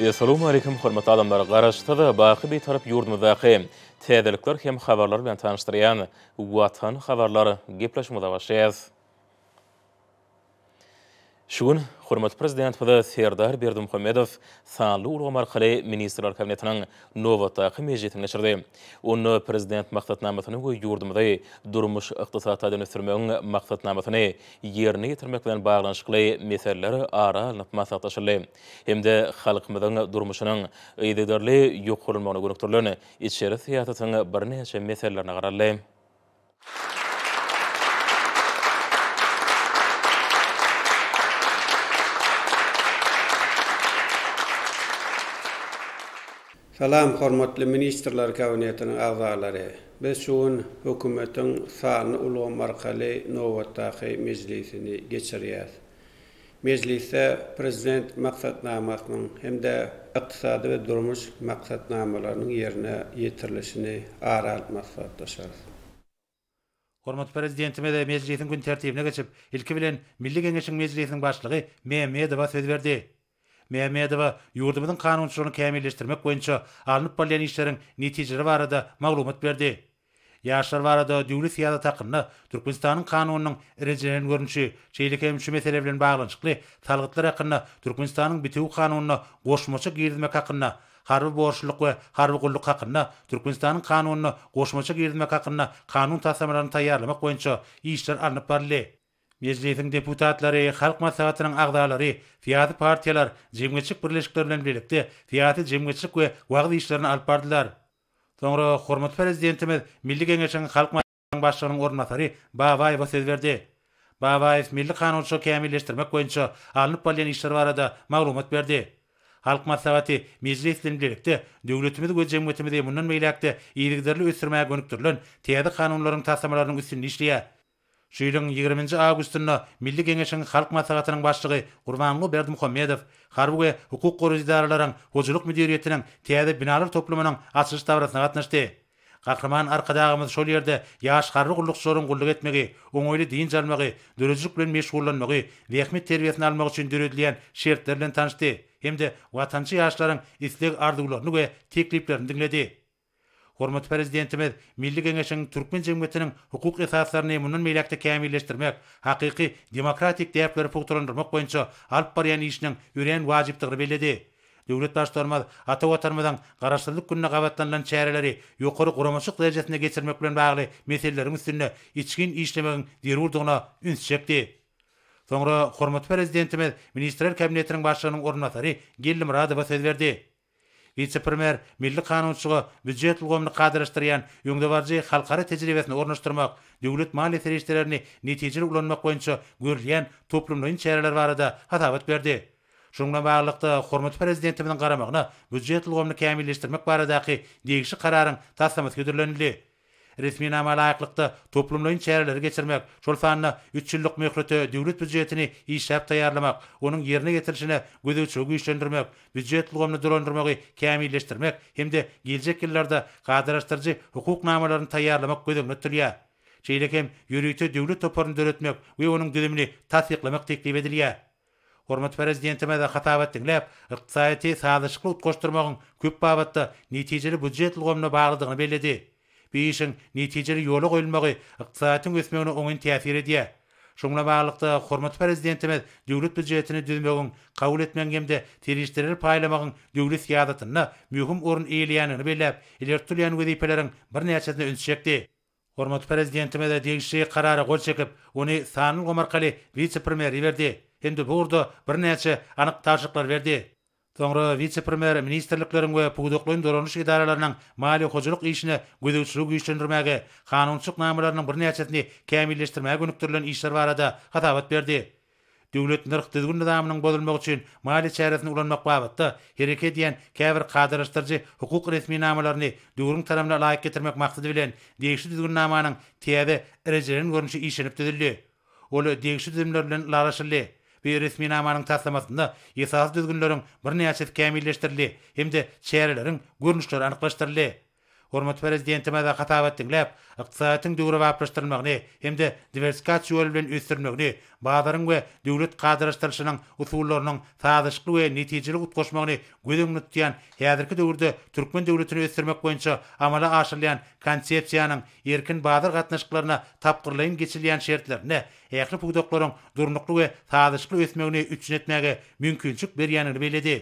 Esalom alaykum hormatly adamlar, garaşda da baqi bir tarap yurdu zaqi. Tädirlikler hem habarlar bilen tanıştıryan Watan habarlary geplashmada başlaýar. Şugun, Xurmat Prezident Pada Serdar Berdim Qomedov Sanlu Urgo Marqali Ministerial Kabinetinan Novo Taqi Mejitin Nishirdi. Onu Prezident Maqtad Namatini Uy Yurdumda Durmush Iqtisata Dini Sürmeyong Maqtad Namatini Yerini Yitirmekle Baaglanishkli Meselilir Ara Nipma Saqtashirli. Hemde Xalq Midan Durmushinan Iyidididirli Yukurulmanu Gunukturlun Gunukturlun Iyidididirli Салам, құрметті министрлер кабинетінің ағзалары. Біз шуын үкіметтің саны ұлы марқалы Новаттағы мезлесіні кешіреміз. Мезлесі президент мақсатнамасының әмді де іқтисады ва тұрмыш мақсатнамаларының еріне етірілісіні ары алмасы Құрметті президентіме де мезлесін күн тәртібіне кешіп, үлкі білен Милли кеңесінің мезлесінің басшылығы Мемедова берді. Mehmedova yurdumyň kanunçylygyny kämilleşdirmek boýunça alınıp barýan işleriň netijeleri barada maglumat berdi. Ýaşlar barada döwlet ýa-da taýyny Türkmenistanyň kanunynyň ýerjelerini görnüşi, şeýleki hem şu meselä bilen baglanyşykly talgytlar hakynda Türkmenistanyň bitew kanunyna goşmaça girmek hakynda Harbi borçluk we harbi gulluk hakynda Türkmenistanyň kanunyna goşmaça girmek hakynda kanun taýdanlaryny taýýarlamak boýunça işler alınıp barýar. Meclisin deputatlary, halk maslahatynyň agdalary, fiýat partiýalar, jemgyýetçilik birleşikleri bilen birlikde fiýat jemgyýetçilik we wagt işlerini alyp bardylar. Soňra hormatly prezidentimiz Milli Geňeşiň halk maslahatynyň başlygynyň ornatary Babaýew söz berdi. Babaýew milli kanunçy kämilleşdirmek boýunça alınıp bolýan işler barada maglumat berdi. Halk maslahaty mejlisden birlikde döwletimiz we jemgyýetimizi mundan beýlekde ýerlikleri ösdürmäge gönükdirilen täze kanunlaryň taslamalarynyň üstünde işleýär. Şiýdiň 20-nji awgustynda Milli Geňeşiň halk maslahatynyň başlygy Gurbanly Berdimuhammedow garbuga hukuk goraj idaralaryň hojulyk müdiriýetiniň täze binalar toplumynyň açylyş tawratyna gatnaşdy. Gahrman arkadağımız şol ýerde ýaş garry gullyk şorun gullyk etmegi, oňoyly diýin jarmagy, döredijlik bilen meşgullanmagy, rehmet terbiýasyny almak üçin döredilen şertlerden tanıştı. Hem-de watançy ýaşlaryň isleg arduglaryny we tekliplerini Hormat prezidentimiz Milli Kengeşiň türkmen jemgyýetiniň hukuk esaslaryny munun meýlekde kämilleşdirmek, hakyky demokratik däpleri pukturandyrmak boýunça alp barýan işiniň ýören wajypdygyny belledi. Döwlet başdarmaz ata watarmadan garaşdyrlyk günnä gabatlanan çäreleri ýokary guramaçyk derejesine geçirmek bilen bagly meselelerin üstünde içkin işlemegiň derurdygyna üns çekdi. Soňra hormat prezidentimiz ministrler kabinetiniň başlygynyň ornatary Gellim Radowa söz berdi. vicepremier milli kanunçuğu büdjet ulgamyny kadrlaşdyrýan ýöňdewarjy halkara tejribesini ornaşdyrmak, döwlet maliýe tereşdirlerini netijeli ulanmak boýunça görülýän toplumlyň çäreler barada hatawat berdi. Şoňa baglykda hormat prezidentimiň garamagyna büdjet ulgamyny kämilleşdirmek baradaky degişli kararyň taslamat gödürlenildi. resmi nama layıklıkta toplumluyun çeyreleri geçirmek, şol 3 üççüllük mühürütü, devlet büccetini işlep tayarlamak, onun yerine getirişine gözü çoğu işlendirmek, büccet lugamını durandırmakı kemiyleştirmek, hem de gelecek yıllarda kadrastırıcı hukuk namalarını tayarlamak gözü nötrüya. Çeylekem yürüyütü devlet toparını dörütmek ve onun dönümünü tasiklamak teklif ediliya. Hormat prezidentime de hatavat dinlep, iqtisayeti sadışıklı utkoşturmağın köp bavatta netijili budjet lugomna bağlıdığını Beýişin netijeli yolu goýulmagy ykdysadyň ösmegine oňun täsir edýär. Şoňla baýlykda hormat prezidentimiz döwlet büdjetini düzmegiň, kabul etmegiň hemde terişdirilýän paýlamagyň döwlet ýadatyna möhüm ýerini eýleýänini bilip, ileri tutulýan wezipeleriň bir näçesine ünsiýetdi. Hormat prezidentime de degişi karary gol çekip, onu Sanıl Gomarqali vitse premier berdi. Endi burda bir näçe anyk taşyklar berdi. Sonra Vitse Premier Ministerliklerin ve Pudokluyun Doronuş İdaralarının mali hoculuk işini güdüçlü güçlendirmege, kanunçuk namurlarının bir neçetini kemilleştirmege gönüktürülen işler berdi. Dünyet nırk düzgün nidamının bozulmak için mali çeyretini ulanmak bavatta, hereke diyen kevir kadirastırcı hukuk resmi namurlarını dünyanın tarafına layık getirmek maksadı bilen deyikşi düzgün namurlarının tiyade ericilerin görünüşü işini bir resmi namanyň taslamasynda esas düzgünleriň bir kämilleşdirildi hemde çäherleriň görnüşleri anyklaşdyrildy. Hormat prezidentime da hatap ettinglep, iqtisadyň dogry wapraşdyrmagyny, hemde diversifikasiýa ýol bilen ösdürmegini, baýdaryň we döwlet gadyrlaşdyrmasynyň usullarynyň taýdaşly we netijeli utgaşmagyny gödümnütdiýän häzirki döwürde türkmen döwletini ösdürmek boýunça amala aşyrylan konsepsiýanyň erkin baýdar gatnaşyklaryna tapgyrlaýyn geçilýän şertler näme? Ýa-da durnukly we taýdaşly ösmegini üçin etmäge mümkinçilik berýänini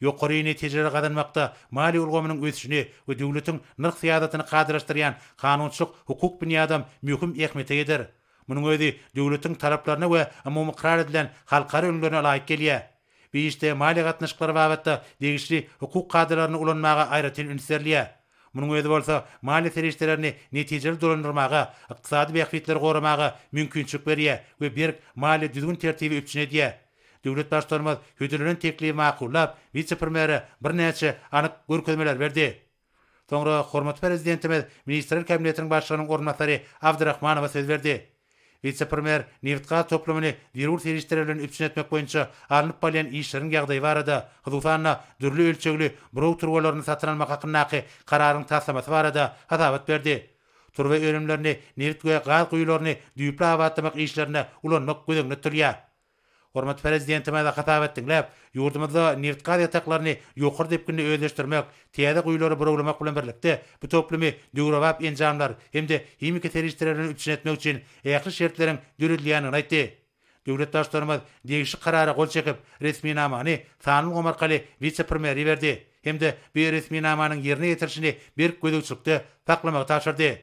yokary netijeler gadanmakda mali ulgamynyň ösüşini we döwletiň nyrk siýasatyny gadyrlaşdyrýan kanunçylyk hukuk binyadam möhüm ähmiýete eder. Munyň öýdi döwletiň taraplaryna we umumy karar edilen halkary ünlerine laýyk gelýär. Biýişde mali gatnaşyklar babatda degişli hukuk gadyrlaryny ulanmaga aýratyn ünserliýär. Munyň öýdi bolsa mali terişlerini netijeli dolandyrmaga, ykdysady bäkfitler gorumaga mümkinçilik berýär we bir mali düzgün tertibi üçin edýär. döwlet başçylaryna hüdürlen teklifi maqullap, vitse-premiere bir näçe anyk görkezmeler berdi. Soňra hormat prezidentimiz ministrler kabinetiniň başlygynyň ornatary Abdurahmanow söz berdi. Vitse-premier Nevtga toplumyny dirur terişdirilen üçin etmek boýunça arnyp bolan işleriň ýagdaýy barada, hyzyfanna dürli ölçegli brok turgalaryny satyn almak hakynaky kararyň taslamaty barada hatabat berdi. Turba ölümlerini, nevit ve gaz kuyularını, düyüple hava atlamak işlerine ulanmak Hormat prezidentime da qatap etdiňläp, ýurdumyzda neft gaz ýataklaryny ýokur diýip günde özleşdirmek, täze güýlere programma bilen birlikde bu toplumy döwrewap enjamlar hem de himiki üçin etmek üçin ýaýly şertleriň döredilýänini aýtdy. Döwlet daşlarymyz degişli karara gol çekip, resmi namany Sanym Gomarqali wice premier berdi hem bu resmi namanyň ýerine ýetirişini bir gözegçilikde taklamagy taşyrdy.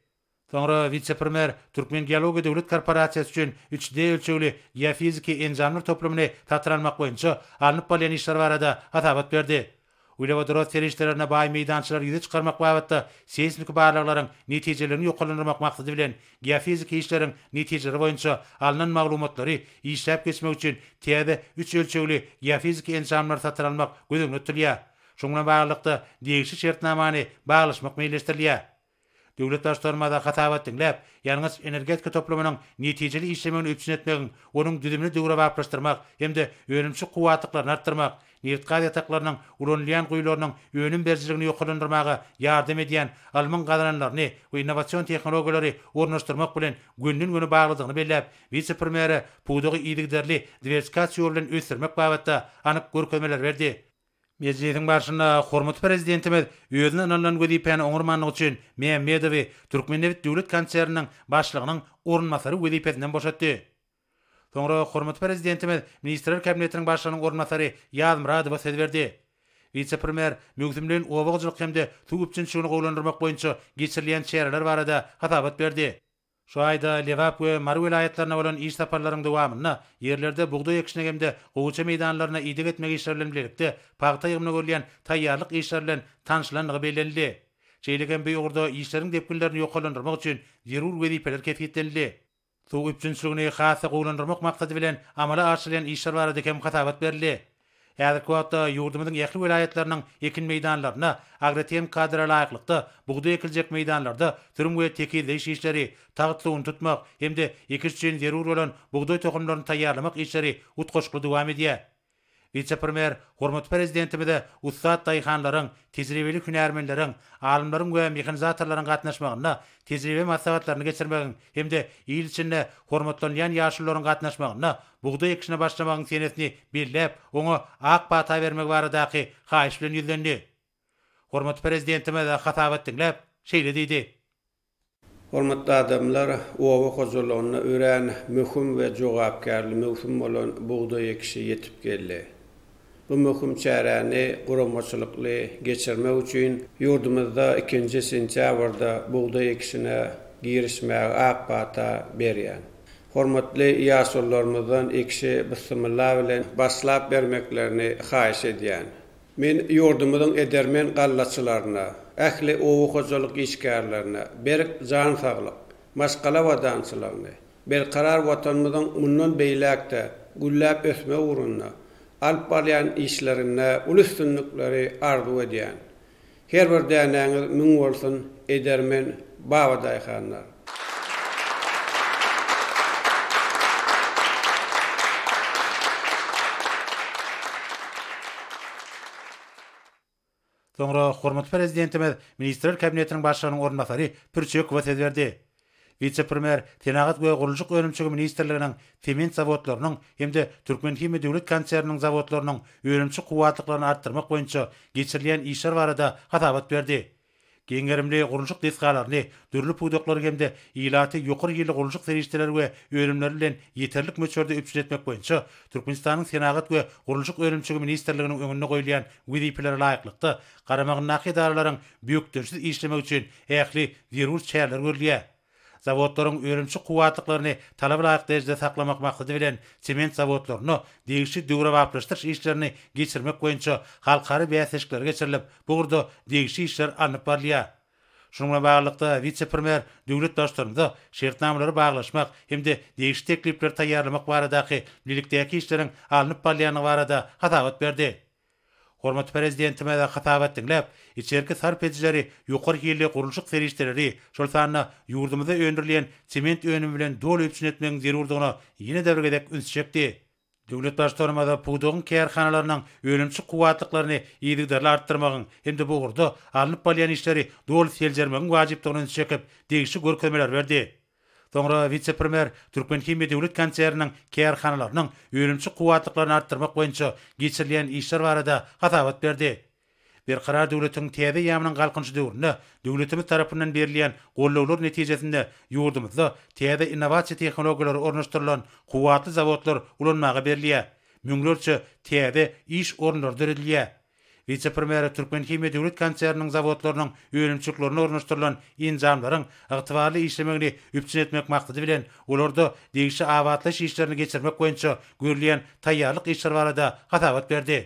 Sonra vitsepremer Türkmen Geologiya Döwlet Korporasiýasy üçin 3D ölçüli geofiziki enjanur toplumyny tatranmak boýunça alnyp bolan işler barada hatabat berdi. Ulewadoro serişlerine bay meydançylar ýüze çykarmak wagtda seismik baýlaglaryň netijelerini ýokalandyrmak maksady bilen geofiziki işleriň netijeleri boýunça alnan maglumatlary işläp geçmek üçin täze 3 ölçüli geofiziki enjanur tatranmak gözlenýär. Şoňla baýlykda degişli şertnamany baglaşmak meýilleşdirilýär. Döwlet daşlarmada hatawat dinläp, ýalňyz energetika toplamynyň netijeli işlemegini üçin etmegin, onuň düzümini döwre wapraşdyrmak hem-de önümçi kuwatlyklaryny artdyrmak, Nirtqad ýataklarynyň ulanylan guýlarynyň önüm berjiligini ýokurlandyrmagy ýardam edýän almyň gadanlaryny we innowasion tehnologiýalary ornaşdyrmak bilen günden güni baglydygyny belläp, vice premier Pudogy Ýidigderli diversifikasiýa bilen ösdirmek babatda anyk görkezmeler berdi. Mezliyetin başyna hormat prezidentimiz özünün anlan gödipeni oňurmanlyk üçin Mehmedowy Türkmenewit döwlet konsernining başlygynyň ornmasary gödipetinden boşatdy. Soňra hormat prezidentimiz ministrler kabinetiniň başlygynyň ornmasary Ýazm Radowa söz berdi. Vicepremier Mügzümlen owagçylyk hemde tugupçyn şunu gowlandyrmak boýunça geçirilýän çäreler barada hatabat berdi. Şu ayda Levap we Mar vilayatlaryna bolan iş saparlaryň dowamyna yerlerde bugda ekşinegemde gowça meydanlaryna idik etmek işlerini bilerikde, paxta ýygyny görülýän taýýarlyk işlerinden tanşlanyny belirledi. Çeýlegen bir ýurda işleriň depkinlerini ýokalandyrmak üçin zerur wezipeler kefetlendi. Suw üçin sugny hasa gowlandyrmak maksady bilen amala aşyrylan işler barada kem hatabat berildi. Häzir kwata ýurdumyň ýaşly welaýatlarynyň ekin meýdanlaryna agrotem kadra laýyklykda bugda ekiljek meýdanlarda türüm we teki işleri tagtlygyny tutmak hemde ekiş üçin zerur bolan bugda tohumlaryny taýýarlamak işleri utgaşly dowam edýär. Vice Premier Hormut Prezidentimi de Ustad Dayxanlaryň, tejribeli hünärmenleriň, alymlaryň we mehnazatlaryň gatnaşmagyna, tejribe maslahatlaryny geçirmegiň hem de ýyl içinde hormatlanýan ýaşullaryň gatnaşmagyna bugda ýeňişine başlamagyň senetini bilip, oňa ak pata bermek baradaky haýyş bilen ýüzlendi. Hormat Prezidentimi de hatawatdyklap şeýle diýdi. Hormatly adamlar, uwa gozulonyň ören möhüm we jogapkärli möhüm bolan bugda ýeňişi ýetip geldi. bu möhüm çäräni guramaçylykly geçirmek üçin ýurdumyzda 2-nji sentýabrda buğda ekisine girişme agpata berýän. Hormatly ýaşullarymyzdan ekişi bismillah bilen başlap bermeklerini haýyş edýän. Men ýurdumyň edermen gallaçylaryna, ähli owuçylyk işgärlerine bir jan saglyk, maşgala we dançylaryna, bir karar watanymyň munnan beýläkde gullap ösme urunna alp balyan işlerine ulustunlukları arzu edeyen. Her bir deneğiniz mün olsun edermen bava dayxanlar. Sonra Hormat Prezidentimiz Ministerler Kabinetinin başkanının orunbasarı Pürçük vasiyet Vitsepremier Tenagat goýa gurulşyk öňümçüg ministrliginiň sement zawodlarynyň hem de Türkmen kimi döwlet konsernynyň zawodlarynyň öňümçü kuwatlyklaryny artdyrmak boýunça geçirilen işler barada hatabat berdi. Gengerimli gurulşyk desgalaryny dürli pudoklar hem de ilaty ýokur ýyly gurulşyk serişdirler we öňümler bilen ýeterlik möçürde öpçiletmek boýunça Türkmenistanyň Tenagat goýa gurulşyk öňümçüg ministrliginiň öňüne goýulýan wizipler laýyklykda garamagyň nahy edaralaryň büýük işlemek üçin ähli zavodlaryň ölümçi kuwatlyklaryny talap laýyk derejede saklamak maksady bilen sement zavodlaryny degişli döwre baplaşdyrýş işlerini geçirmek boýunça halkary beýleşikler geçirilip, bu gurda degişli işler anyp Şunla bağlıqda vice premier döwlet daşdyrmyzda şertnamalary baglaşmak hemde degişli teklipler taýýarlamak barada ki işleriň alınıp barlyany barada hatawat berdi. Hormat prezidenti mäda hatap etdiňläp, içerki sarp edijleri ýokary ýerli gurulşyk ferişleri şol sanly ýurdumyza öndürilen sement öňü bilen dolu üçin etmegiň zerurdygyna ýene de bir üns çekdi. Döwlet başdarmada buduň kärhanalarynyň ölümçi guwatlyklaryny ýedigdirler artdyrmagyň, hemde bu gurdy alnyp balyan işleri dolu seljermegiň wajypdygyny üns çekip, degişi görkemeler berdi. Sonra vitsepremer Türkmen Himmi Devlet Kanserinin kiyar khanalarının yönümçü kuvatlıklarını arttırmak boyunca geçirilen işler var Берди. hatavat berdi. Bir karar devletin tiyade yamının kalkıncı devurunda devletimiz tarafından berliyen gollolur neticesinde yurdumuzda tiyade innovasyon teknologiyolar ornaşturlan kuvatlı zavotlar ulanmağa berliyye. Mümlörçü tiyade iş Vitsepremiere Türkmen Kimya Döwlet Konserniň zawodlarynyň öňünçüklerini ornaşdyrylan inzamlaryň ygtybarly işlemegini üpçün etmek maksady bilen olardy degişi awatlaş işlerini geçirmek boýunça görilýän taýýarlyk işlerinde gatawat berdi.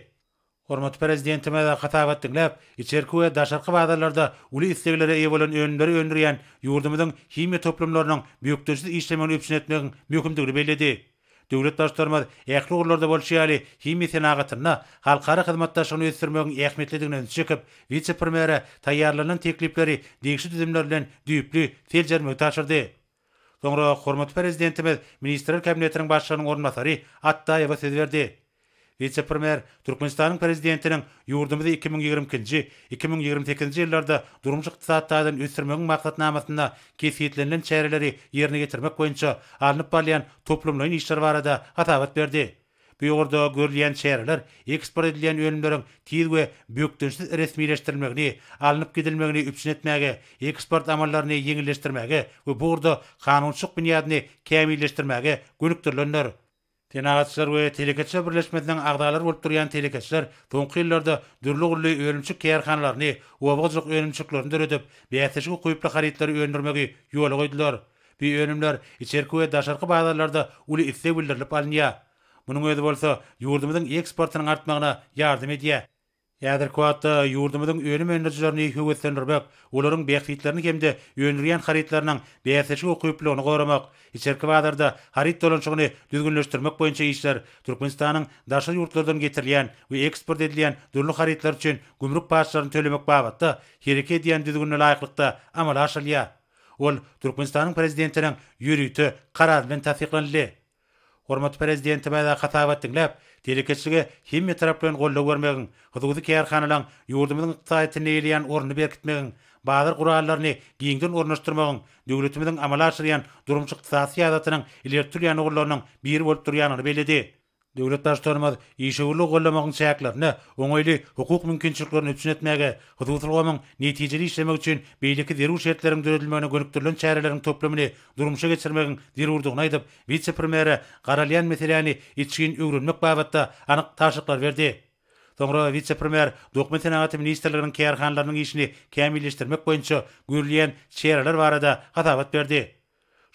Hormat prezidentime da gatawat diňläp, içerki we daşarky wadalarda uly isleglere ýa bolan öňünleri öňürýän ýurdumyň kimya toplumlarynyň büýükdürüsi işlemegini üpçün etmegini möhüm Döwlet daşlarymyz ähli urlarda bolşy ýaly senagatyna halkara hyzmatdaşlygyny ýetirmegiň ähmetlidigini çykyp, vitse-premiere taýýarlanan teklipleri degişli düzümler bilen düýüpli feljermek taşyrdy. Soňra hormatly prezidentimiz ministrler kabinetiniň başçylygynyň ornatary Attaýewa söz Vitsepremer Turkmenistanyň prezidentiniň ýurdumyzda 2020-nji, 2028-nji ýyllarda durmuş ykdysatdan ösürmegi maksatnamasynda kesgitlenilen çäreleri ýerine getirmek boýunça alınıp barýan toplumlaryň işleri barada hatabat berdi. Bu ýurda görilýän çäreler eksport edilen ölümleriň tiz we böyük derejede resmileşdirilmegi, alınıp gidilmegi üçin etmäge, eksport amallaryny ýeňilleşdirmäge we bu ýurda kanunçylyk binýadyny kämilleşdirmäge Tenagatçylar we telekatçylar birleşmesiniň agdalary bolup durýan telekatçylar toňky ýyllarda dürlü gurly öwrümçi kärhanalaryny we obagçylyk öwrümçiklerini döredip, beýetçiligi goýupda haritlary öwrenmegi ýol goýdylar. Bu öwrümler içerki we daşarky baýlarda uly ýetse bolarlar. Munyň özü bolsa, ýurdumyň eksportynyň artmagyna ýardam edýär. Ýadyr kwatda ýurdumyň ölüm enerjilerini höwetlendirmek, olaryň bäkfitlerini hemde ýönürýän haritlarynyň bäsesi okuyplygyny gormak, içerki wadarda harit dolanşygyny düzgünleşdirmek boýunça işler Türkmenistanyň daşary ýurtlardan getirilýän we eksport edilýän dünýä haritlar üçin gümrük paşlaryny tölemek babatda hereket edýän düzgünle laýyklykda amala aşylýa. Ol Türkmenistanyň prezidentiniň ýürüýti karar bilen tasdiklanýar. Hormat prezidenti bäda hatawatdyňlap, Delikatçiligi himmi tarapdan gollaw bermegin, hyzgyzy kerhanalan ýurdumyň ýetnäýetini eýleýän orny berkitmegin, Bağır kurallarını giyindin ornaştırmağın, devletimizin amalaşırıyan durumçuk tisasi adatının ilerttür yanı bir volt duruyanını belledi. Döwlet daşdarmaz işe gürlü gollamagyn çäkler. hukuk mümkinçiliklerini üçin etmäge, hyzmatlaryň netijeli işlemegi üçin beýleki derwür şertleriň döredilmegine görüpdirilen çäreleriň toplamyny durmuşa geçirmegi derwürdigini aýdyp, wice primeri Garalyan Meteliani içgin öwrünmek babatda anyk taşyklar berdi. Soňra vitse-primer dokument senatynyň ministrleriniň kärhanlarynyň işini kämilleşdirmek boýunça görülýän çäreler barada hatabat berdi.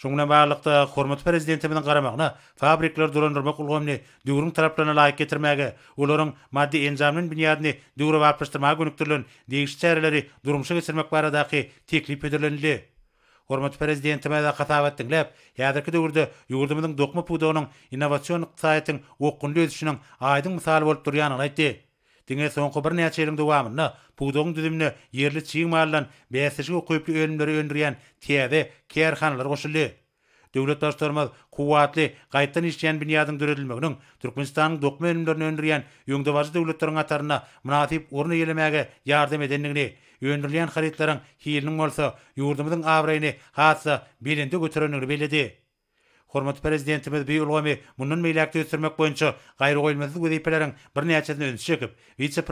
Şoňuna baýlykda hormat prezidenti bilen garamakna fabrikler döwründirmek ulgamly durun taraplaryna laýyk getirmäge, olaryň maddi enjamyny binýadyny döwrüp arpaşdyrmak üçin tutulan diýiş çäreleri durmuşa geçirmek baradaky teklip edilendi. Hormat prezidenti bilen gatawatdyň läp, ýa-da-ki ýurdumyň dokma pudagynyň innowasion ykdysatyň okundy ýetişiniň aýdyň misaly bolup durýanyny Dine soňky bir näçe ýylyň dowamyny, buğdaýyň düzümini ýerli çyň maýlan bäsişi köpli ölümleri öndürýän täze kerhanlar goşuldy. Döwlet daşdarmaz kuwatly gaýtdan işleýän binýadyň döredilmeginiň Türkmenistanyň dokma ölümlerini öndürýän ýöňdewaşy döwletleriň atarına munasip orny ýelemäge ýardam edenligini, öndürilýän haritalaryň hiýilini bolsa ýurdumyzyň awrayny hatsa bilindi götürenligini bildirdi. Hormat prezidentimiz Beyul Gomi munun meýlekde ýetirmek boýunça gaýry goýulmazdy we ýepleriň birnäçe ýyldan çykyp, wiçe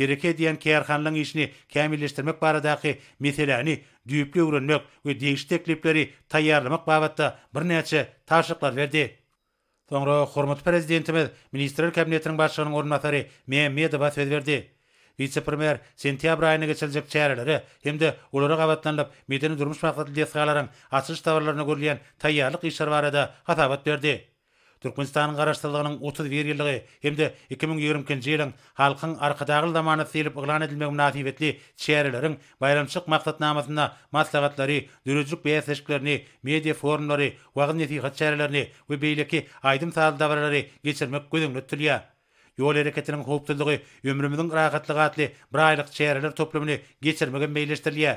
Hereke diýen kärhanlyň işini kämilleşdirmek baradaky meseleni düýpli öwrenmek we diýişli teklipleri taýýarlamak babatda birnäçe taýşyklar berdi. Soňra Hormat prezidentimiz Ministrler Kabinetiniň başçylygynyň ornatary Mehmet Bahtiýar berdi. vicepremier sentýabr aýyna geçiljek çäreleri hem-de olara gabatlanyp medeni durmuş maqsadly desgalaryň açyş tawarlaryna görülýän taýýarlyk işleri barada hasabat berdi. Türkmenistanyň garaşdyrylygynyň 30 ýyllygy hem 2020-nji ýylyň halkyň arkadaşlar zamany silip ýlan edilmegi münasibetli çäreleriň bayramçylyk maksatnamasyna maslahatlary, dürüjlük beýleşiklerini, media forumlary, wagny tihat çäreleri we beýleki aýdym taýdalary geçirmek gödüňlü tutulýar. yol hareketinin hoptuldugy ömrümiziň rahatlygy atly bir aýlyk çäreler toplumyny geçirmegi meýilleşdirilýär.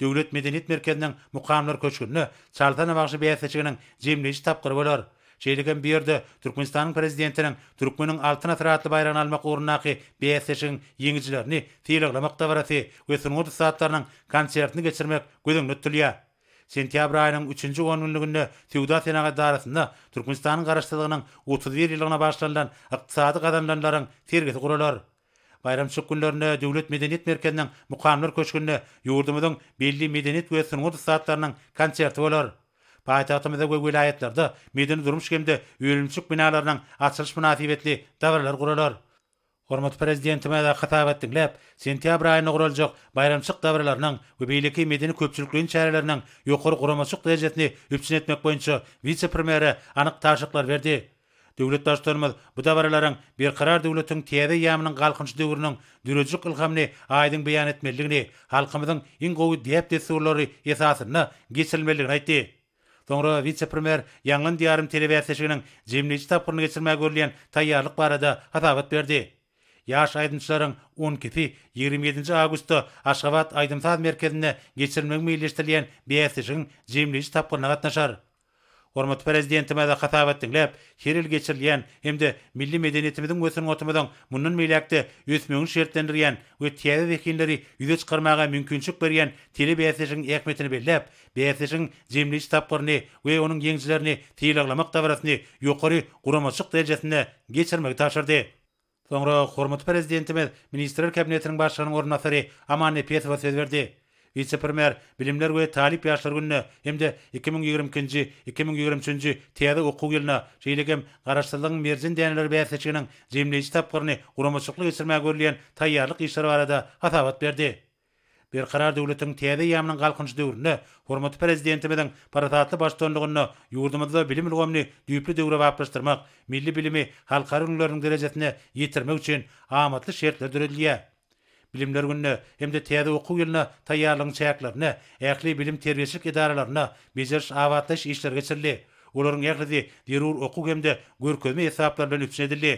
Döwlet medeniýet merkeziniň mukammal köçgünni Çaltana awagşy beýleşigini jemlemiş tapgyr bolar. Şeýlegen bir ýerde Türkmenistanyň prezidentiniň Türkmeniň altyn atraatly bayrany almak ornaky beýleşigini ýeňijilerini täleglemekde baraty we sunuw saatlarynyň konsertini geçirmek gözüňde sentyabr aýynyň 3-nji gönüllügünde Tewdat ýanağa daýratynda Türkmenistanyň garaşdyrylanyň 31 ýylyna başlanan ykdysady gadamlaryň tergeti gurulýar. Bayram şu günlerinde Döwlet Medeniýet Merkeziniň mukammal köşkünde ýurdumyň belli medeniýet we synagat saatlarynyň konserti bolar. Paýtagtymyzda we vilayetlerde medeni durmuş kemde ýerinçik binalarynyň açylyş münasibetli dowrlar gurulýar. Hormat prezidentime da xitab etdi lab sentyabr ayyny gurulyjak bayramçyk dabrlarning we beyliki medeni köpçülikliñ çäreleriniñ ýokary guramaçyk derejesini üpçin etmek boýunça vitse premiere anyk taşyklar berdi. Döwlet daşlarymyz bu dabrlaryň bir karar döwletiniň täze ýamynyň galkynç döwrüniň düreçik ilhamly aýdyň beýan etmeligini halkymyzyň iň gowy diýip desurlary ýetasyny geçilmeligini aýtdy. Sonra vitse premier ýangyň diýarym telewizionyň jemlejik tapgyny geçirmäge görülen taýýarlyk barada hatabat berdi. Yaş aydınçların 12-si 27-ci augusta Aşgabat aydınçad merkezine geçirmek mi ilişdirilen biyasişin zimlisi tapkırna gatnaşar. Hormat prezidenti mada xatab etdin lep, kiril geçirilen milli medeniyetimizin gözünün otomadan munnun meylakti yüzmeyun şerttenirgen ve tiyade vekinleri yüze çıkarmaga mümkünçük bergen tili biyasişin ekmetini bellep, biyasişin zimlisi tapkırni ve onun gengzilerini tiyilaglamak davrasini yukarı kuramasuk derecesine geçirmek taşırdi. Sonra hormat prezidentimi ministrler kabinetinin başlarının ornatary Amani Petrova söz verdi. Vice premier bilimler we talip yaşlar gününe hem 2020 nji 2023-nji täze okuw ýylyna jeýlegem garaşdyrylan merzin däneler bäş seçiginiň jemlejitap gurny geçirmäge ýetirmäge taýýarlyk işleri barada hasabat berdi. Bir karar devletin täze yamnyň galkynç döwründe hormatly prezidenti bilen paratatly başdanlygyny ýurdumyzda bilim ulgamyny düýpli döwre wapraşdyrmak, milli bilimi halkara ulgularyň derejesine ýetirmek üçin amatly şertler döredilýär. Bilimler günü hem de tiyade okuw ýylyna taýýarlygyň şertlerini, ähli bilim terbiýeçilik edaralaryna bejirş awatlaş işler geçirilýär. Olaryň ähli derur okuw hem de görkezmä hesaplar edildi.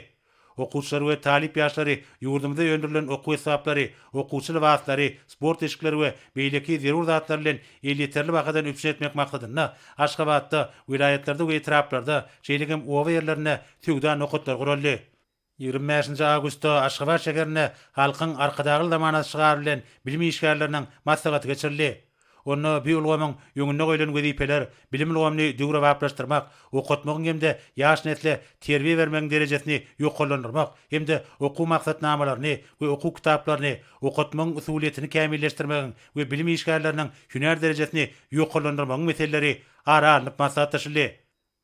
okuwçylar we talip ýaşlary, ýurdumda öndürilen okuw hesaplary, okuwçyl wagtlary, sport eşikleri we beýleki zerur zatlar bilen elýeterli wagtdan üpsin etmek maksadyna Aşgabatda, wilayetlerde we etraplarda, şeýlegim owa ýerlerine tüwda nokatlar gurulýar. 25-nji awgustda Aşgabat şäherine halkyň arkadaglar zamanasy şygarlan bilim işgärleriniň maslahaty geçirildi. Onu bir ulgamın yöngünne qoylan gözipeler bilim ulgamını dura vaplaştırmak, oqutmagın hemde yaş netle terbiye vermeng derejesini yoqollandırmak, hemde uqu maqsat namalarini, we oqu kitaplarını oqutmagın usuliyetini kämilleştirmek we bilim işgärlärining hünär derejesini yoqollandırmagın meselleri ara alıp maqsat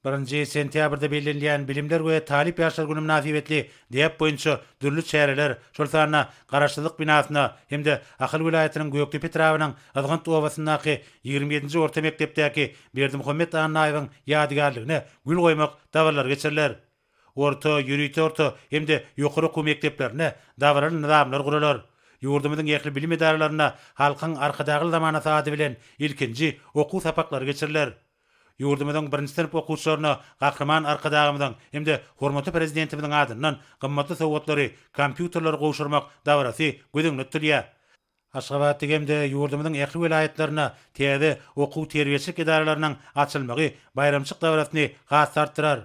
birinci sentyabrda belirlenýän bilimler we talip ýaşlar güni münasibetli diýip boýunça dürli şäherler şolsana garaşdylyk binasyna hemde Ahal welaýatynyň Göýkdepe tarabynyň Azgant obasynyňky 27-nji orta mektepdäki Berdi Muhammed Annaýewiň ýadgarlygyny gül goýmak dawrlar geçerler. Orta, ýürüýtä orta hemde ýokary okuw mekteplerine dawrlar nizamlar gurulýar. Ýurdumyň ýekli bilim edaralaryna halkyň arkadaky zamanasy adaty bilen ilkinji okuw sapaklary geçerler. Yurdumadan birinci sinf okuwçylaryna gahrman arkadağımdan emde hormatly prezidentimiň adynyň gymmatly sowgatlary kompýuterler goşurmak dawrasy gödüňli tutýar. Aşgabat degemde yurdumyň ähli welaýetlerini täze okuw terbiýesi kedarlarynyň açylmagy bayramçylyk dawratyny gaýt tartdyrar.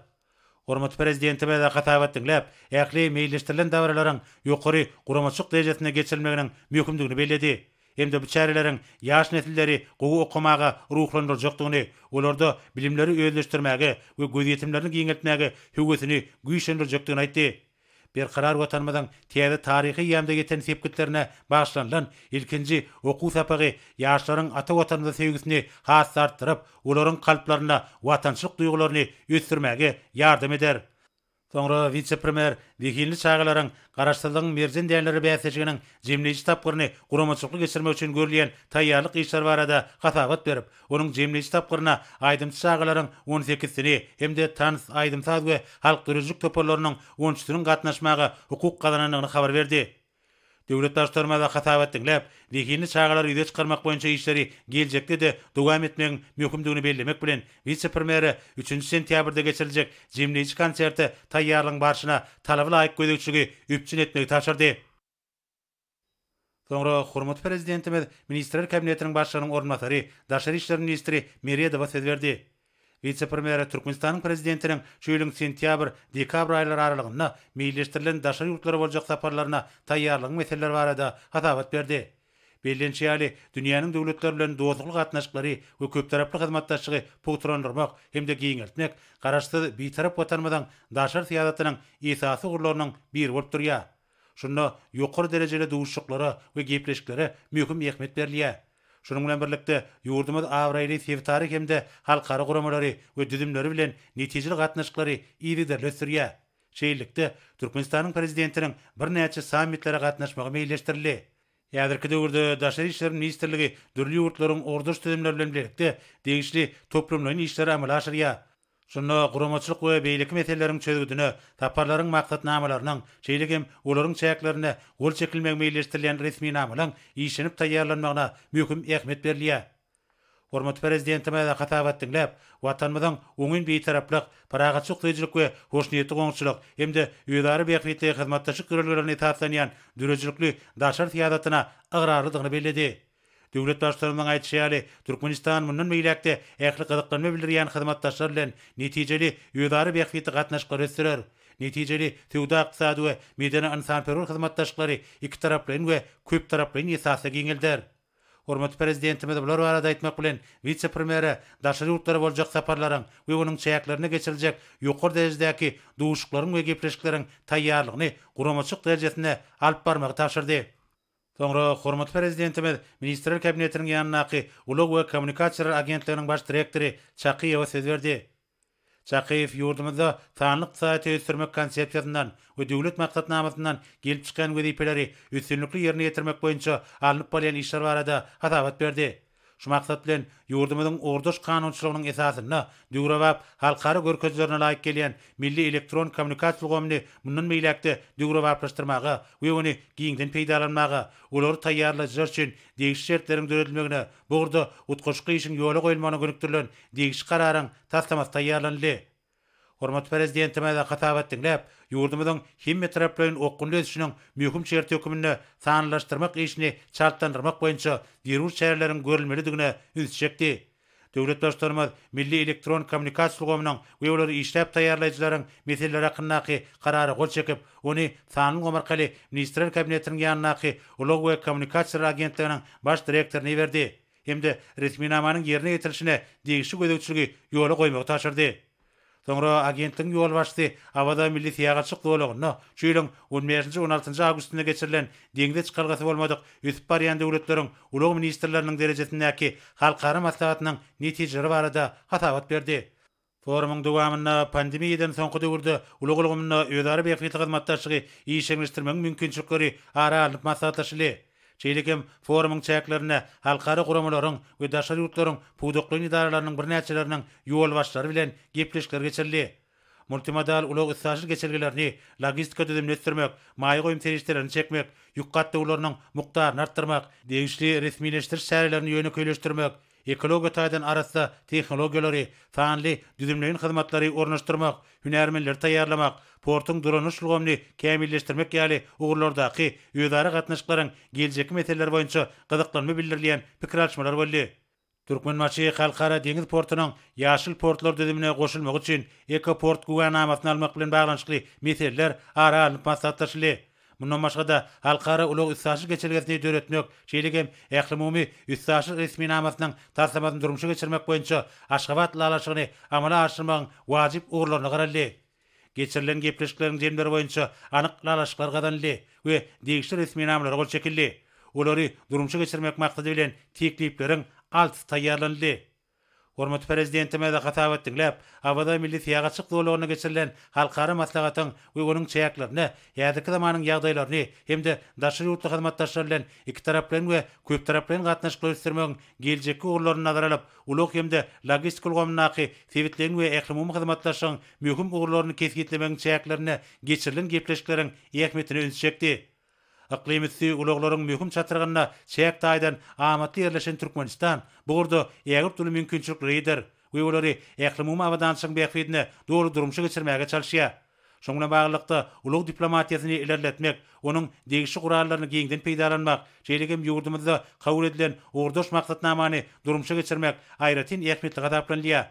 Hormatly prezidentim bilen gatnaşyp diňläp ähli meýilleşdirilen dawralaryň ýokary guramaçyk derejesine geçirilmeginiň bellädi. Emde bu çärelerin ýaş netilleri gowy okumaga ruhlandyrjakdygyny, olarda bilimleri öýdürtmäge we gözýetimlerini giňeltmäge höwgesini güýçlendirjakdygyny aýtdy. Bir karar watanmadan tiýäde taryhy ýamda geten sepgitlerine ilkinji okuw sapagy ýaşlaryň ata watanda sevgisini has tartdyryp, olaryň kalplaryna watançylyk duýgularyny ýetirmäge ýardam eder. Sonra vitsepremer vehilni çağılaryň garaşdyrylan merzen deýerleri beýseçiginiň jemleýiş tapgyryny guramatçylyk geçirme üçin görilýän taýýarlyk işleri barada gatagat berip, onuň jemleýiş tapgyryna aýdymçy çağılaryň 18-sini hem de tans aýdymçy halk gürüjlik töpörlerini 13-sini gatnaşmagy hukuk gazananyny habar berdi. Döwlet daşdarma da hatawatdy gelip, lekin çağalar ýetiş garmak boýunça işleri geljekde de dowam etmegi möhümdigini bellemek bilen Vitsi Primeri 3-nji sentýabrda geçiriljek jemlenýiş konserti taýýarlygyň barşyna talaply aýyk goýduwçyga üpçün etmegi taýşyrdy. Soňra hormat prezidentimiz, ministrler kabinetiniň başlygynyň ornatary, daşary işleriniň ministri Meriýa Dawatowa berdi. Vitsepremiere Türkmenistan prezidentiniň şuýyly sentýabr, dekabr aýlary aralygynda milliýetçilerden daşary ýurtlara boljak saparlaryna taýýarlygy meseleleri barada hatabat berdi. Belinçi ýaly dünýäniň döwletleri bilen dostluk gatnaşyklary we köp taraply hyzmatdaşlygy puýtrandyrmak hem de giňeltmek garaşdy bir tarap watanmadan daşary syýasatynyň esasy gurlarynyň biri bolup durýar. Şonda ýokary derejede duşşuklara we gepleşiklere möhüm ähmiýet berilýär. Şunun bilen birlikde yurdumuz avrayli sevtari hemde halkara guramalari we düzümleri bilen netijeli gatnaşyklary iriderle sürýär. Şeýlikde Türkmenistanyň prezidentiniň bir näçe sammitlere gatnaşmagy meýilleşdirildi. Ýadyrky döwürde Daşary işler ministrligi dürli ýurtlaryň orduş Şonda guramatçylyk we beýlik meselelerini çözgüdüne, taparlaryň maksatnamalaryny, şeýleki hem olaryň çäklerini gol çekilmek meýilleşdirilen resmi namalaryň ýeşinip taýýarlanmagyna möhüm ähmiýet berilýär. Hormat prezidentime de hatabat diňläp, watanmyň öňün bir taraplyk, paragatçylyk tejribesi we hoşnyýetli goňçylyk hem de ýöleri beýlikde hyzmatdaşlyk görelgelerini täsirlenýän dürejlikli daşary fiýadatyna agrarlygyny Döwlet daşlarynyň aýtýary, Türkmenistan munun meýläkde ähli gadyklanma bildirýän hyzmatdaşlar bilen netijeli ýöwdary bäxwiti gatnaşyk gösterýär. Netijeli töwda ykdysady we medeni insan perwer hyzmatdaşlary iki taraply we köp taraply ýetäse giňildir. Hormat prezidentimiz bular barada aýtmak bilen vitse primeri daşary ýurtlara boljak saparlaryň we onuň çäklerine geçiljek ýokary derejedäki duýuşuklaryň we gepleşikleriň taýýarlygyny guramaçyk derejesine alyp barmagy Sonra hormat prezidentimi ministrel kabinetinin yanaqi ulug we kommunikasiya agentliginiň baş direktori Çaqiýew söz berdi. Çaqiýew ýurdumda tanlyk saýaty ösdürmek konsepsiýasyndan we döwlet maksatnamasyndan gelip çykan gürepleri ösünlikli ýerine ýetirmek boýunça alyp işler hatabat berdi. Şu maksat bilen yurdumyň ordaş kanunçylygynyň esasyny düwrewap halkara görkezlerine laýyk gelýän milli elektron kommunikasiýa gömni munun meýlekde düwrewap başlamagy we ony giňden peýdalanmagy ulary taýýarlajyk üçin degiş şertleriň döredilmegine bu ýerde utgaşky işiň ýoly goýulmagyna gönükdirilen degiş kararyň taýdamaly Hormat prezidentime da qatabatdi lab yurdumun himme taraplarin oqqunly düşünün möhüm şert hökümini sanlaştırmak işini çartlandırmak boyunça birur şeýerlerin görülmeli üns üýtjekdi. Döwlet daşdarmaz milli elektron kommunikasiýa gowmanyň we ulary işläp taýýarlajylaryň meselelere hakyndaky karary gol çekip, ony sanyň gomarkaly ministrler kabinetiniň ýanynaky ulag we kommunikasiýa agentliginiň baş direktorny berdi. Hemde resmi namanyň ýerine ýetirilmesine degişli gödäwçiligi ýoly goýmagy taşyrdy. Соңра агенттің юол башты абада милли тияға чық дуалығына, 15-16 августына кетсірлен денгді чықарғасы болмадық үтіп барианды өлеттерін ұлығы министрлерінің дережетінің әке қалқары мастағатының нете жыры барыда қатават берді. Форумың дуамына пандемиядан соңғы дәуірді ұлығылығымына өзары бекфеті қызматташығы көрі ара алып мастағаташылы. Şeýlekem forumyň çäklerine halkara guramalaryň we daşary ýurtlaryň pudoklyň idaralarynyň birnäçeleriniň ýol başlary bilen gepleşikler geçirildi. Multimodal ulag ýetgeşlik geçirgelerini logistika düzenlemek, maýy goýum terişlerini çekmek, ýokgatda ularyň mukdar artdyrmak, degişli resmileşdiriş şäherlerini ýöne köýleşdirmek, ekologiya taýdan arasynda tehnologiýalary, fanly düzümleýän hyzmatlary ornaşdyrmak, hünärmenler taýýarlamak, portuň duranyşlygyny kämilleşdirmek ýaly ugurlardaky ýöderi gatnaşyklaryň geljekki meteller boýunça gadaqlanma bildirilýän pikir alyşmalar boldy. Türkmen maçı halkara deňiz portunyň ýaşyl portlar düzümine goşulmagy üçin ekoport guýanamasyny almak bilen baglanyşykly meteller ara-ara Mundan başga da halkara ulug üstaşy geçirilgesini döretmek, şeýlegem ähli mümi üstaşy resmi namatnyň tarsamatyny durmuşa geçirmek boýunça Aşgabat laýlaşygyny amala aşyrmagyň wajyp ugrulary garaldy. Geçirilen gepleşikleriň jemler boýunça anyk laýlaşyklar gadanly we degişli resmi namalar gol çekildi. Ulary durmuşa geçirmek maksady bilen tekliplerin alt taýýarlandy. Hormat prezidentime de hatap etdik. Lep, milli siyaga çyk dolugyny geçirilen halkara maslahatyň uýgunyň çäklerini, ýa-da kymanyň ýagdaýlaryny hem daşary ýurtly hyzmatdaşlar bilen iki taraplaryň we köp taraplaryň gatnaşyklary sürmegiň geljekki ugurlaryny nazar alyp, hemde hem-de logistik ulgamnaky fiwitlen we ählimum hyzmatdaşlaryň möhüm ugurlaryny kesgitlemegiň çäklerini geçirilen gepleşikleriň ähmetini ünsi çekdi. Iqlimi uluglaryň möhüm çatyrgyna Çek taýdan amatly ýerleşen Türkmenistan bu gurdy ýagyr tulu mümkinçilik reýder. Uyghurlary ähli mumy awadansyň bäkwidini dogry durmuşa geçirmäge çalyşýar. Şoňuna baglykda ulug diplomatiýasyny ilerletmek, onuň degişi gurallaryny giňden peýdalanmak, jeligem ýurdumyzda kabul edilen ordoş maksatnamany durmuşa geçirmek aýratyn ähmiýetli gadaplanýar.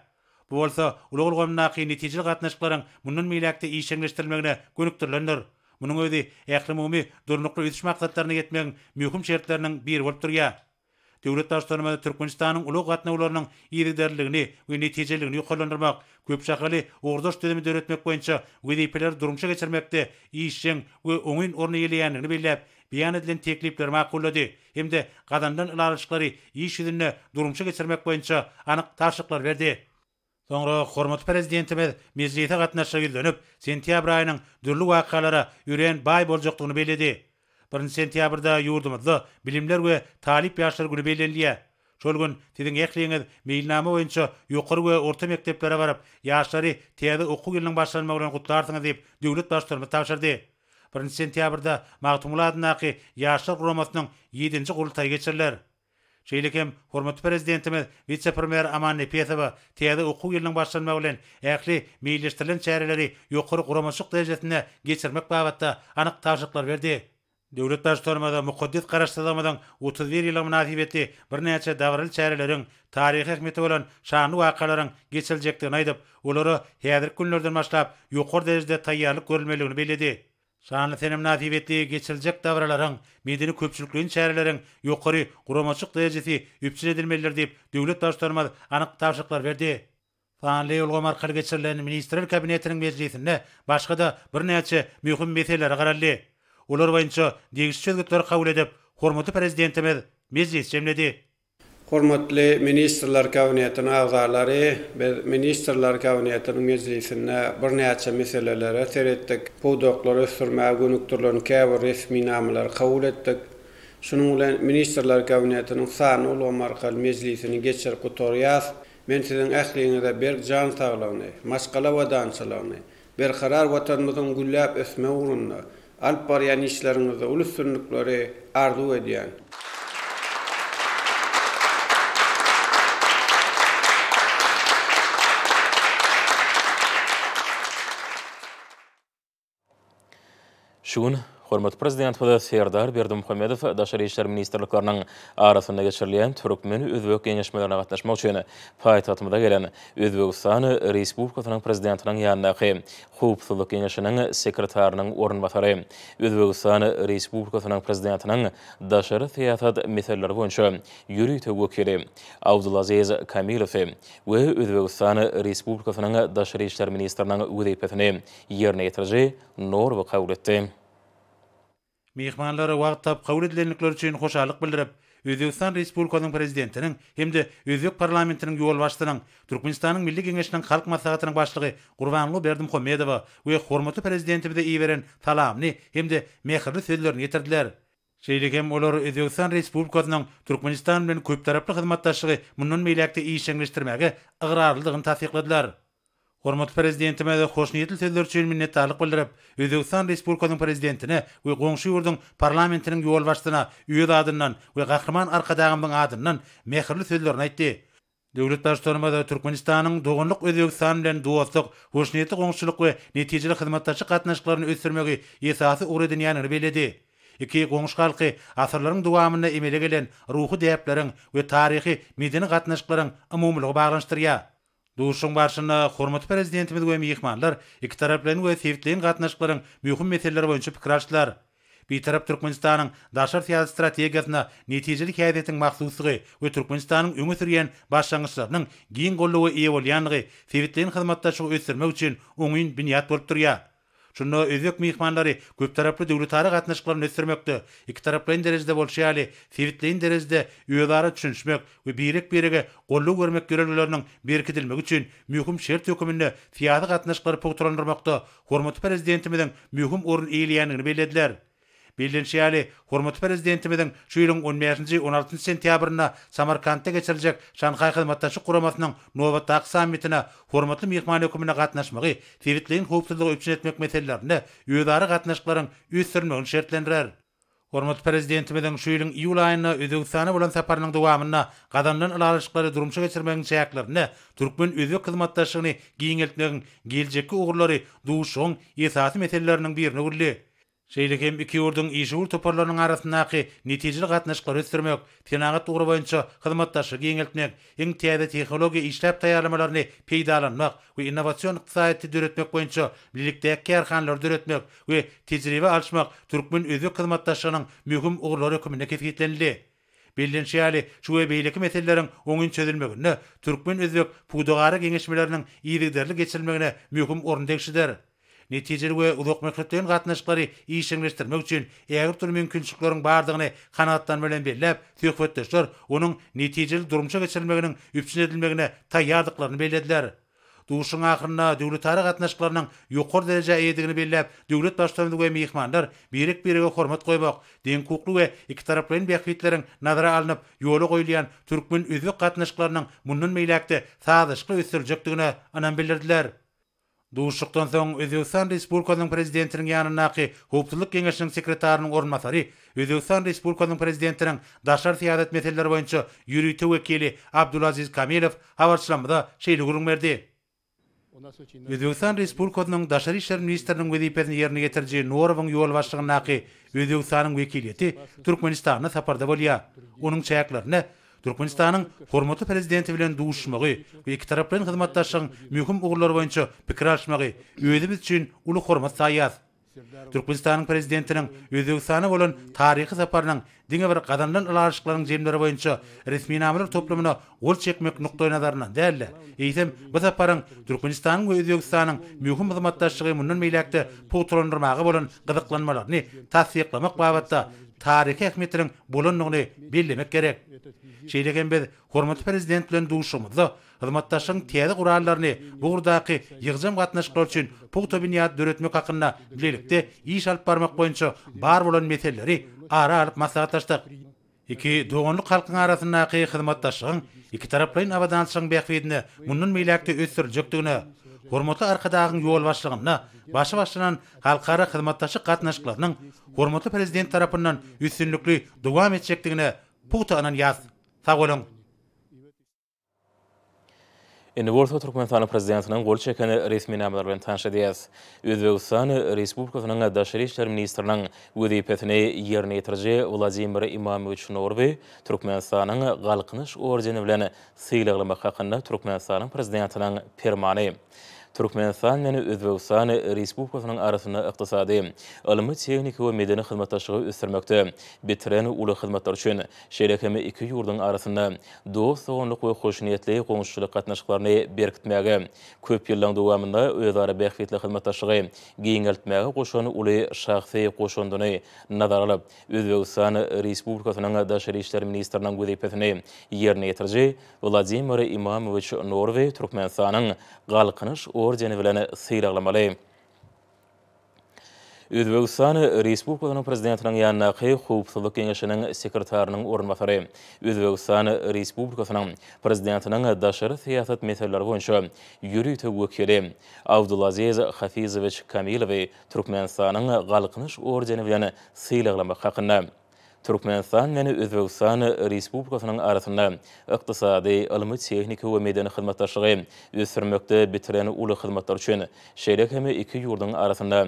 Bu bolsa ulug gowmunaky netijeli gatnaşyklaryň mundan milakda işlenleşdirilmegine gönükdirilendir. Munun öýdi ähli mümi durnukly ýetiş maksatlaryna gitmegin möhüm şertleriniň biri bolup durýar. Döwlet daşlarymy Türkmenistanyň uly gatnaşyklarynyň ýerliderligini we netijeligini ýokalandyrmak, köp şahaly ordaş döwletini döretmek boýunça WDP-ler durmuşa geçirmekde işiň we öňün orny ýeleýänini bilip, beýan edilen teklipler makullady. Hemde gadandan ilalyşlary iş ýüzünde durmuşa geçirmek boýunça anyk taşyklar berdi. Sonra hormat prezidentimiz mezlite gatnaşa gelenip sentyabr ayının dürlü waqalara üren bay boljoqtugyny beledi. 1 sentyabrda yurdumuzda bilimler we talip yaşlar günü belenliye. Şol gün tidin ekleňiz meýilnama boýunça ýokary we orta mekdeplere barap ýaşlary täze okuw ýylynyň başlanmagy bilen gutlardyňyz diýip döwlet başdyrmy taýşyrdy. 1 sentyabrda maýtumlar adyna ýaşlar gromatynyň 7-nji gurultaýy geçirilýär. Şeýlekem hormatly prezidentimiz vitsepremier Amanne Petova täze okuw ýylynyň başlanmagy bilen ähli milliýetçiligiň çäreleri ýokary guramaçlyk derejesine geçirmek babatda anyk taýdanlar berdi. Döwlet başçylarymyzda mukaddes garaşdyrmadan 31 ýylyň münasibeti birnäçe näçe dowrly çäreleriň taryhy ähmiýeti bilen şanly wakalaryň geçiljekdigini aýdyp, olary häzirki günlerden başlap ýokary derejede taýýarlyk görülmeligini belledi. Sanı senem nazib etdi geçiljek davralaryň medeni köpçülükli şäherleriň ýokary guramaçyk derejesi üpçil edilmeler diýip döwlet daşdarmaz anyk verdi. berdi. Fanli ulgam arkaly geçirilen ministrler kabinetiniň mejlisinde başga da bir näçe möhüm meseleler garaldy. Olar boýunça degişçi özgütler kabul edip, hormaty prezidentimiz mejlis jemledi. Hormatly ministrlar kabinetini agzalary we ministrlar kabinetiniň meclisine birnäçe meselelere seretdik. Bu doklar ösürmä gönükdirlen käbir resmi namlar kabul etdik. Şunu bilen ministrlar kabinetiniň sanly ulgam arkaly meclisini geçer gutoryaz. Men sizden ähliňizde bir jan taglany, maşgala we dançlany, bir karar watanmyň gullap ösme urunny, alparyany işleriňizde ulus arzuw edýän. Şuun, Hormat Prezident Fıda Serdar Berdi Muhammedov, Daşarı İşler Ministerlik Arnağın arasında geçirilen Türkmeni Üzvök Genişmelerine katlaşma uçuyen Fahit gelen Üzvök Sanı Reis Bufkotanın Prezidentinin yanındaki Hupsuluk Genişinin Sekretarının oran batarı. Üzvök Sanı Reis Bufkotanın Prezidentinin Daşarı Meseleleri boyunca Yürü Tövbukeli Mehmanlara wagt tap kabul edilenlikler üçin hoşalyk bildirip, Özbekistan Respublikasynyň prezidentiniň hemde Özbek parlamentiniň ýol başlanyň Türkmenistanyň Milli Geňeşiniň halk maslahatynyň başlygy Gurbanly Berdimhamedow we hormatly prezidenti bide iýeren talamny hemde mehirli sözlerini ýetirdiler. Şeýlegem olar Özbekistan Respublikasynyň Türkmenistan bilen köp taraply hyzmatdaşlygy mundan meýlekde iýişleşdirmäge ygrarlygyny tasdiklediler. Hormat prezidentime de hoş niyetli sözler üçin minnetdarlyk bildirip, Özbekistan Respublikasynyň prezidentine we goňşy ýurdun parlamentiniň ýol başdyna ýöz adyndan we gahrman arkadaşymyň adyndan mehirli sözlerini aýtdy. Döwlet başçylygyna da Türkmenistanyň dogunlyk Özbekistan bilen dostluk, hoş niýetli goňşylyk we netijeli hyzmatdaşlyk gatnaşyklaryny ösdürmegi ýetasy ugry dünýäni belledi. Iki goňşy halky asyrlaryň dowamyna emele gelen ruhy däpleriň we taryhy medeni gatnaşyklaryň umumlygy baglanşdyrýar. Duşun barşyna hormat prezidentimiz goýmy ýygmanlar, iki taraplaryň we sewtlen gatnaşyklaryň möhüm meseleleri boýunça pikir açdylar. Bir tarap Türkmenistanyň daşary siýasy strategiýasyna netijeli häzetiň maksusly we Türkmenistanyň öňe sürýän başlangyçlarynyň giň gollugy ýewolýanlygy sewtlen hyzmatdaşlygy ösdürmek üçin öňüň binýat bolup durýar. Şunda özök mehmanlary köp taraply döwlet taryh gatnaşyklaryny ösdürmekde, iki tarap derejede bolşyaly, fiwitliň derejede ýöwlary düşünmek we birik birige gollu görmek görelgeleriniň berkidilmegi üçin möhüm şert hökümini fiýady gatnaşyklary pogtrandyrmakda, hormatly prezidentimiziň möhüm orun eýleýändigini Birinci hormat prezidentimiziň şu ýylyň 15 16-njy sentýabrynda Samarkandda geçiriljek Şanhay hyzmatdaşy guramasynyň nowy taýdan sammitine hormatly mehman ökümine gatnaşmagy, fevitliň howpsuzlyk üçin etmek meselelerini ýöwdary gatnaşyklaryň üýtdirmegini şertlendirer. Hormat prezidentimiziň şu ýylyň iýul aýyna Özbegistana bolan saparynyň dowamyna gadamlaryň alaýşyklary durumça geçirmegini şertlendirer. Türkmen özbek hyzmatdaşyny giňeltmegini geljekki ugurlary duşuň esasy meselelerini Şeýlekem iki ýurdun işi ýurt toparlarynyň arasyndaky netijeli gatnaşyklary ösdürmek, tenagat ugry boýunça hyzmatdaşy giňeltmek, iň täze tehnologiýa işläp taýýarlamalaryny peýdalanmak we innowasion ykdysaýaty döretmek boýunça birlikde kärhanlar döretmek we tejribe alşmak türkmen özü hyzmatdaşynyň möhüm ugrulary kömine ketgitlenildi. Bildin şeýle şu we beýleki meselelerin oňun çözülmegine, türkmen özbek pudugary geňeşmeleriniň iýdigderli geçirilmegine möhüm orun нәтижелі ұлық мәкшеттен қатынашқары ишіңлештір мәкшен әгір түрмен күншіклерің бардығыны қанаттан мәлембе ләп түйіқветтештер оның нәтижелі дұрымшы кешірмегінің үпсінеділмегіне таярдықларын беледілер Duşun axırına dövlət tarix юқор yuqor dərəcə edigini belləb, dövlət başçılarını və mehmanlar birik-birigə hormat din hukuklu və iki tarafların bəxvitlərin nazara alınıb, yolu qoyulayan türkmen özbek qatnaşqlarının bundan meyləkdə sazışqı Duşuktan soň Özbegistan Respublikasynyň prezidentiniň ýanyna naqy Hukuklyk Kengeşiniň sekretarynyň ornatary Özbegistan Respublikasynyň prezidentiniň daşary siýasat meseleleri boýunça ýürütüp wekili Abdulaziz Kamilow habarçylamda şeýle gurulmak berdi. Özbegistan Respublikasynyň daşary işler ministriniň wezipetini ýerine getirje Nurowyň ýol başlygyny naqy Özbegistanyň wekilieti Türkmenistana saparda bolýar. Onuň çäklerini түркменстанның құрметті президенті білен дуышмығы екі тараппен қызматташығын мүхім ұғырлар бойынша пікір ашмығы өзіміз үшін ұлы құрмет саяз түркменстанның президентінің өзбекстаны болын тарихи сапарының дене бір қазандан лашықларының жемдері бойынша ресми намылар топлымына ол шекмек нұқтай назарынан дәлі есім бұл сапарың түркменстанның мен өзбекстанның мүхім қызматташығы мұнан мейләкті путрондырмағы болын қызықланмаларны тасдиқламақ бағытта тарихи әхметінің болынығыны белдемек керек. Шейлеген біз, құрмыт президент білін дұғышымызды, хызматташын тәді құрарларыны бұғырдақы еғзім қатнаш қыл үшін бұл тобиният дөретмек ақынна білелікте иш алып бармақ бойынша бар болан метелері ара алып масағатташтық. Iki doğanlık halkın arasındaki hizmettaşlığın iki taraplayn abadançlığın beqvidini munun meylakta östürjekdigini Hormatly arkadaşlarym, ýol başlygym, başy başlanan halkara hyzmatdaşy gatnaşyklarynyň hormatly prezident tarapyndan üstünlükli dowam etjekdigine puta anan ýaz. Sag bolun. Ene Wolfa Turkmenistan prezidentiniň gol çekeni resmi nämeler bilen tanşydyz. Özbegistan Respublikasynyň daşary işler ministriniň wezipetini ýerine ýetirje Vladimir Imamovich Norbi Turkmenistanyň galkynyş orjeni bilen syýlaglamak hakynda Turkmenistanyň prezidentiniň permany. Türkmenistan men Özbekistan Respublikasynyň arasynda ykdysady, ilmi, tehniki we medeni hyzmatlaşygy ösdürmekde bitiren uly hyzmatlar üçin şeýlekeme iki ýurdun arasynda dost sowunluk we hoşnýetli gowşçylyk gatnaşyklaryny berkitmäge, köp ýyllaryň dowamynda özara bäkwetli hyzmatlaşygy giňeltmäge goşan uly şahsy goşundyny nazar alyp, Özbekistan Respublikasynyň daşary işleri ministrynyň gödepetini ýerine ýetirji Vladimir Imamovich Norwegiýa Türkmenistanyň galkyny ordeni bilen sıyraglamaly. Özbekistan Respublikasynyň prezidentiniň ýanynaky hukuk kengeşiniň sekretarynyň ornbasary Özbekistan Respublikasynyň prezidentiniň daşary siýasat meseleleri boýunça ýürüýte wekili Abdulaziz Hafizowiç Kamilow Türkmenistanyň galkynyş ordeni bilen Türkmenistan meni Özbegistan Respublikasynyň arasynda ykdysady, ilmi, tehniki we medeni hyzmatdaşlygy ýetirmekde bitiren uly hyzmatlar üçin şeýlek hem iki ýurdun arasynda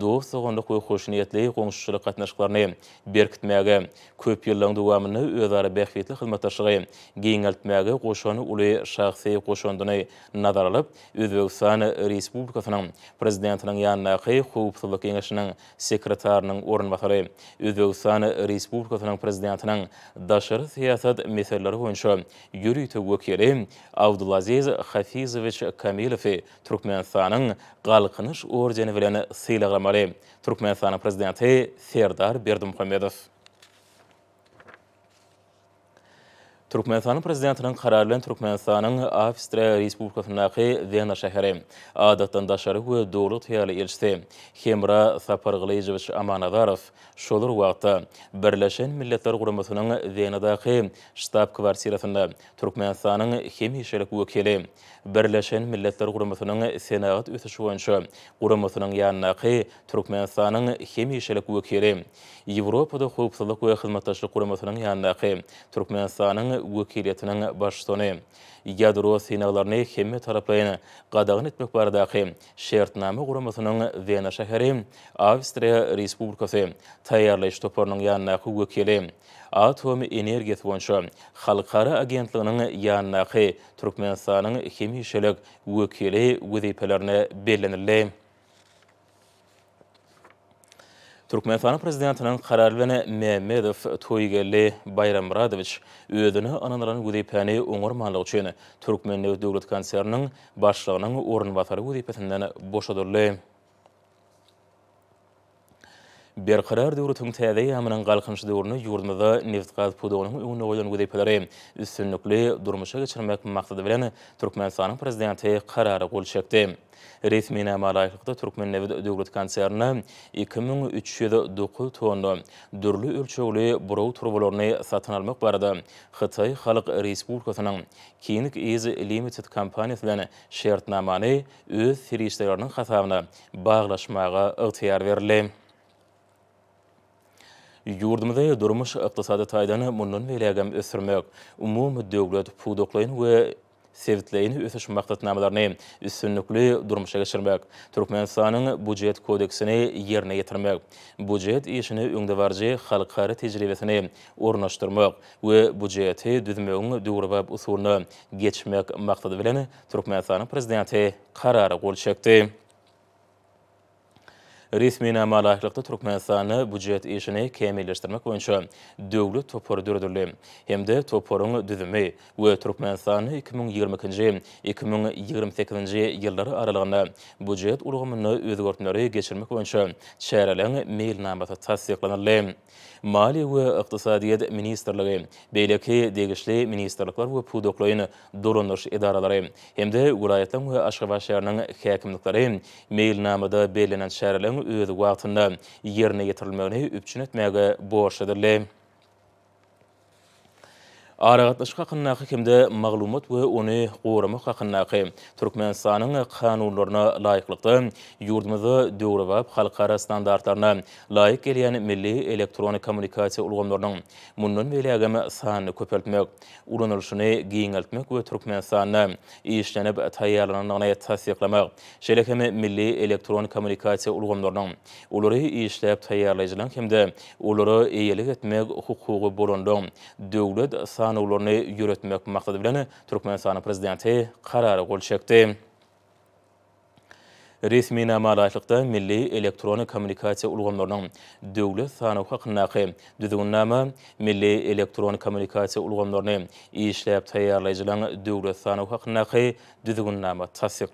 dostlugyny we hoşnýetli goňşylyk gatnaşyklaryny berkitmäge köp ýyllaryň dowamyny özara bäxwetli hyzmatdaşlygy giňeltmäge goşany uly şahsy goşandyny nazar alyp Özbegistan Respublikasynyň prezidentiniň ýanyna hy hukuk sekretarynyň orunbasary Özbegistan Respublikasynyň Respublikasynyň prezidentiniň daşary siýasat meseleleri boýunça ýürüýti wekili Abdulaziz Hafizowiç Kamilow Türkmenistanyň galkynyş ordeni bilen syýlaglamaly. Türkmenistanyň prezidenti Serdar Berdimuhammedow Turkmenistan'ın prezidentinin kararlılığın Turkmenistan'ın Afistre Respublikası'ndaki Vena şehri. Adattan daşarı ve doğulu tiyali ilçti. Hemra Sapar Amanadarov şolur vaqtta Birleşen Milletler Kurumusunun Vena'daki Ştab Kvarsirası'nda Turkmenistan'ın hem işelik uakili. Birleşen Milletler Kurumusunun Senağıt Üthişu Oyuncu Kurumusunun yanındaki Turkmenistan'ın hem işelik uakili. Evropada Hukusallık ve Hizmettaşlı Kurumusunun yanındaki Turkmenistan'ın wukiliýetiniň başsonu. töne ýa-da resminaglaryň himmet taraplayany gadağanytmak baradaky şertnami vena Wenä şäheri, Awstriýa Respublikasy taýyarlajy toparynyň ýanyk wukili, Atom Energie Thun şol halkara agentlaryň ýanyk türkmenstananyň himiýa şölegi wukili wüdi belenle Turkmenistan prezidentinin qararlyna Mehmedov toygeli Bayram Radovich ödünü anandaran gudepany öňür manlyg üçin Turkmen döwlet konserniniň başlygynyň ornawatary gudepetinden boşadyrlyp Bir qarar döwrü tüngtäde ýa-mynyň galkynçy döwrüni ýurdumyza neft gaz pudagynyň ýöne goýan gudaýpalary üstünlikli durmuşa geçirmek maksady bilen Türkmenistanyň prezidenti karary gol çekdi. Resmi namalaýyklykda Türkmen neft döwlet konserni 2309 tonu dürli ölçegli buraw turbolaryny satyn almak barada Hytaý halk respublikasynyň Kenik Ezi Limited kompaniýasy bilen şertnamany öz serişleriniň hasabyna baglaşmaga ygtiýar berilýär. Yurdumda durmuş iqtisadi taýdany mundan welägem ösürmek, umumy döwlet pudoklaryny we sewitleýini ösüş maksatnamalaryny üstünlikli durmuşa geçirmek, Türkmenistanyň budjet kodeksini ýerine getirmek, budjet işini öňde barjy halkara tejribesini ornaşdyrmak we budjeti düzmegi dogrywa usuny geçmek maksady bilen Türkmenistanyň prezidenti karary Resmi nama laiklikta Turkmenistan'ı bücret işini kemiyleştirmek boyunca dövlü topor dördürlü. Hem de toporun düzümü ve Turkmenistan'ı 2022-2028 yılları aralığında bücret uluğumunu özgörtünleri geçirmek boyunca çeyrelen meyil namata tasdiklanırlı. Mali we Iqtisadiýet ministrligi, beýleki degişli ministrlyklar we pudoklaýyny durunuş edaralary hemde viloýatlaryň we Aşgabat şäheriniň häkimlikleri meýilnamada belenen şäherleriň öz wagtynda ýerine ýetirilmegini üpçün etmäge borçlydyrlar. Aragatlaşık haqqınnaqı kimde maglumat ve ony qoramak haqqınnaqı. Türkmenistanyň kanunlaryna qanunlarına layıklıqtı, yurdumuzu halkara xalqara laýyk gelýän geliyen milli elektronik kommunikasiya Munun münnun meliagam sanını köpöltmək, ulanılışını giyinəltmək və Türkmen sanına işlənib tayyarlanan nanayi milli elektronik kommunikasiýa ulgamlarynyň uluru işləyib tayyarlayıcılan kimde uluru eyyəlik etmek hukugy eyyəlik döwlet onu öletmekde bolmagda. bilen Türkmenistan Prezidenti karary gol çekdi. Resmi lahyqda milli Elektronik kommunikasiýa ulgamlaryny döwlet sanaw haqqnaqy düzgünnama milli Elektronik kommunikasiýa ulgamlaryny iňişleýip taýýarlaýjylaryna döwlet sanaw haqqnaqy düzgünnama täsir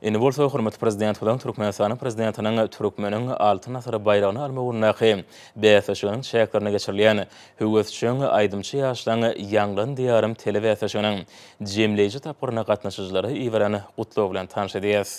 Ene bolsa hormatly prezident bilen Türkmenistan prezidentiniň Türkmeniň altyn asyr bayrağyny almak üçin näme hem beýasa şoň şäherine geçirilýän hüwes aýdymçy ýaşlaryň ýanglan diýarym telewizionyň jemleýiji tapyrna gatnaşyjylary iwrany gutlaw bilen tanşydyýas.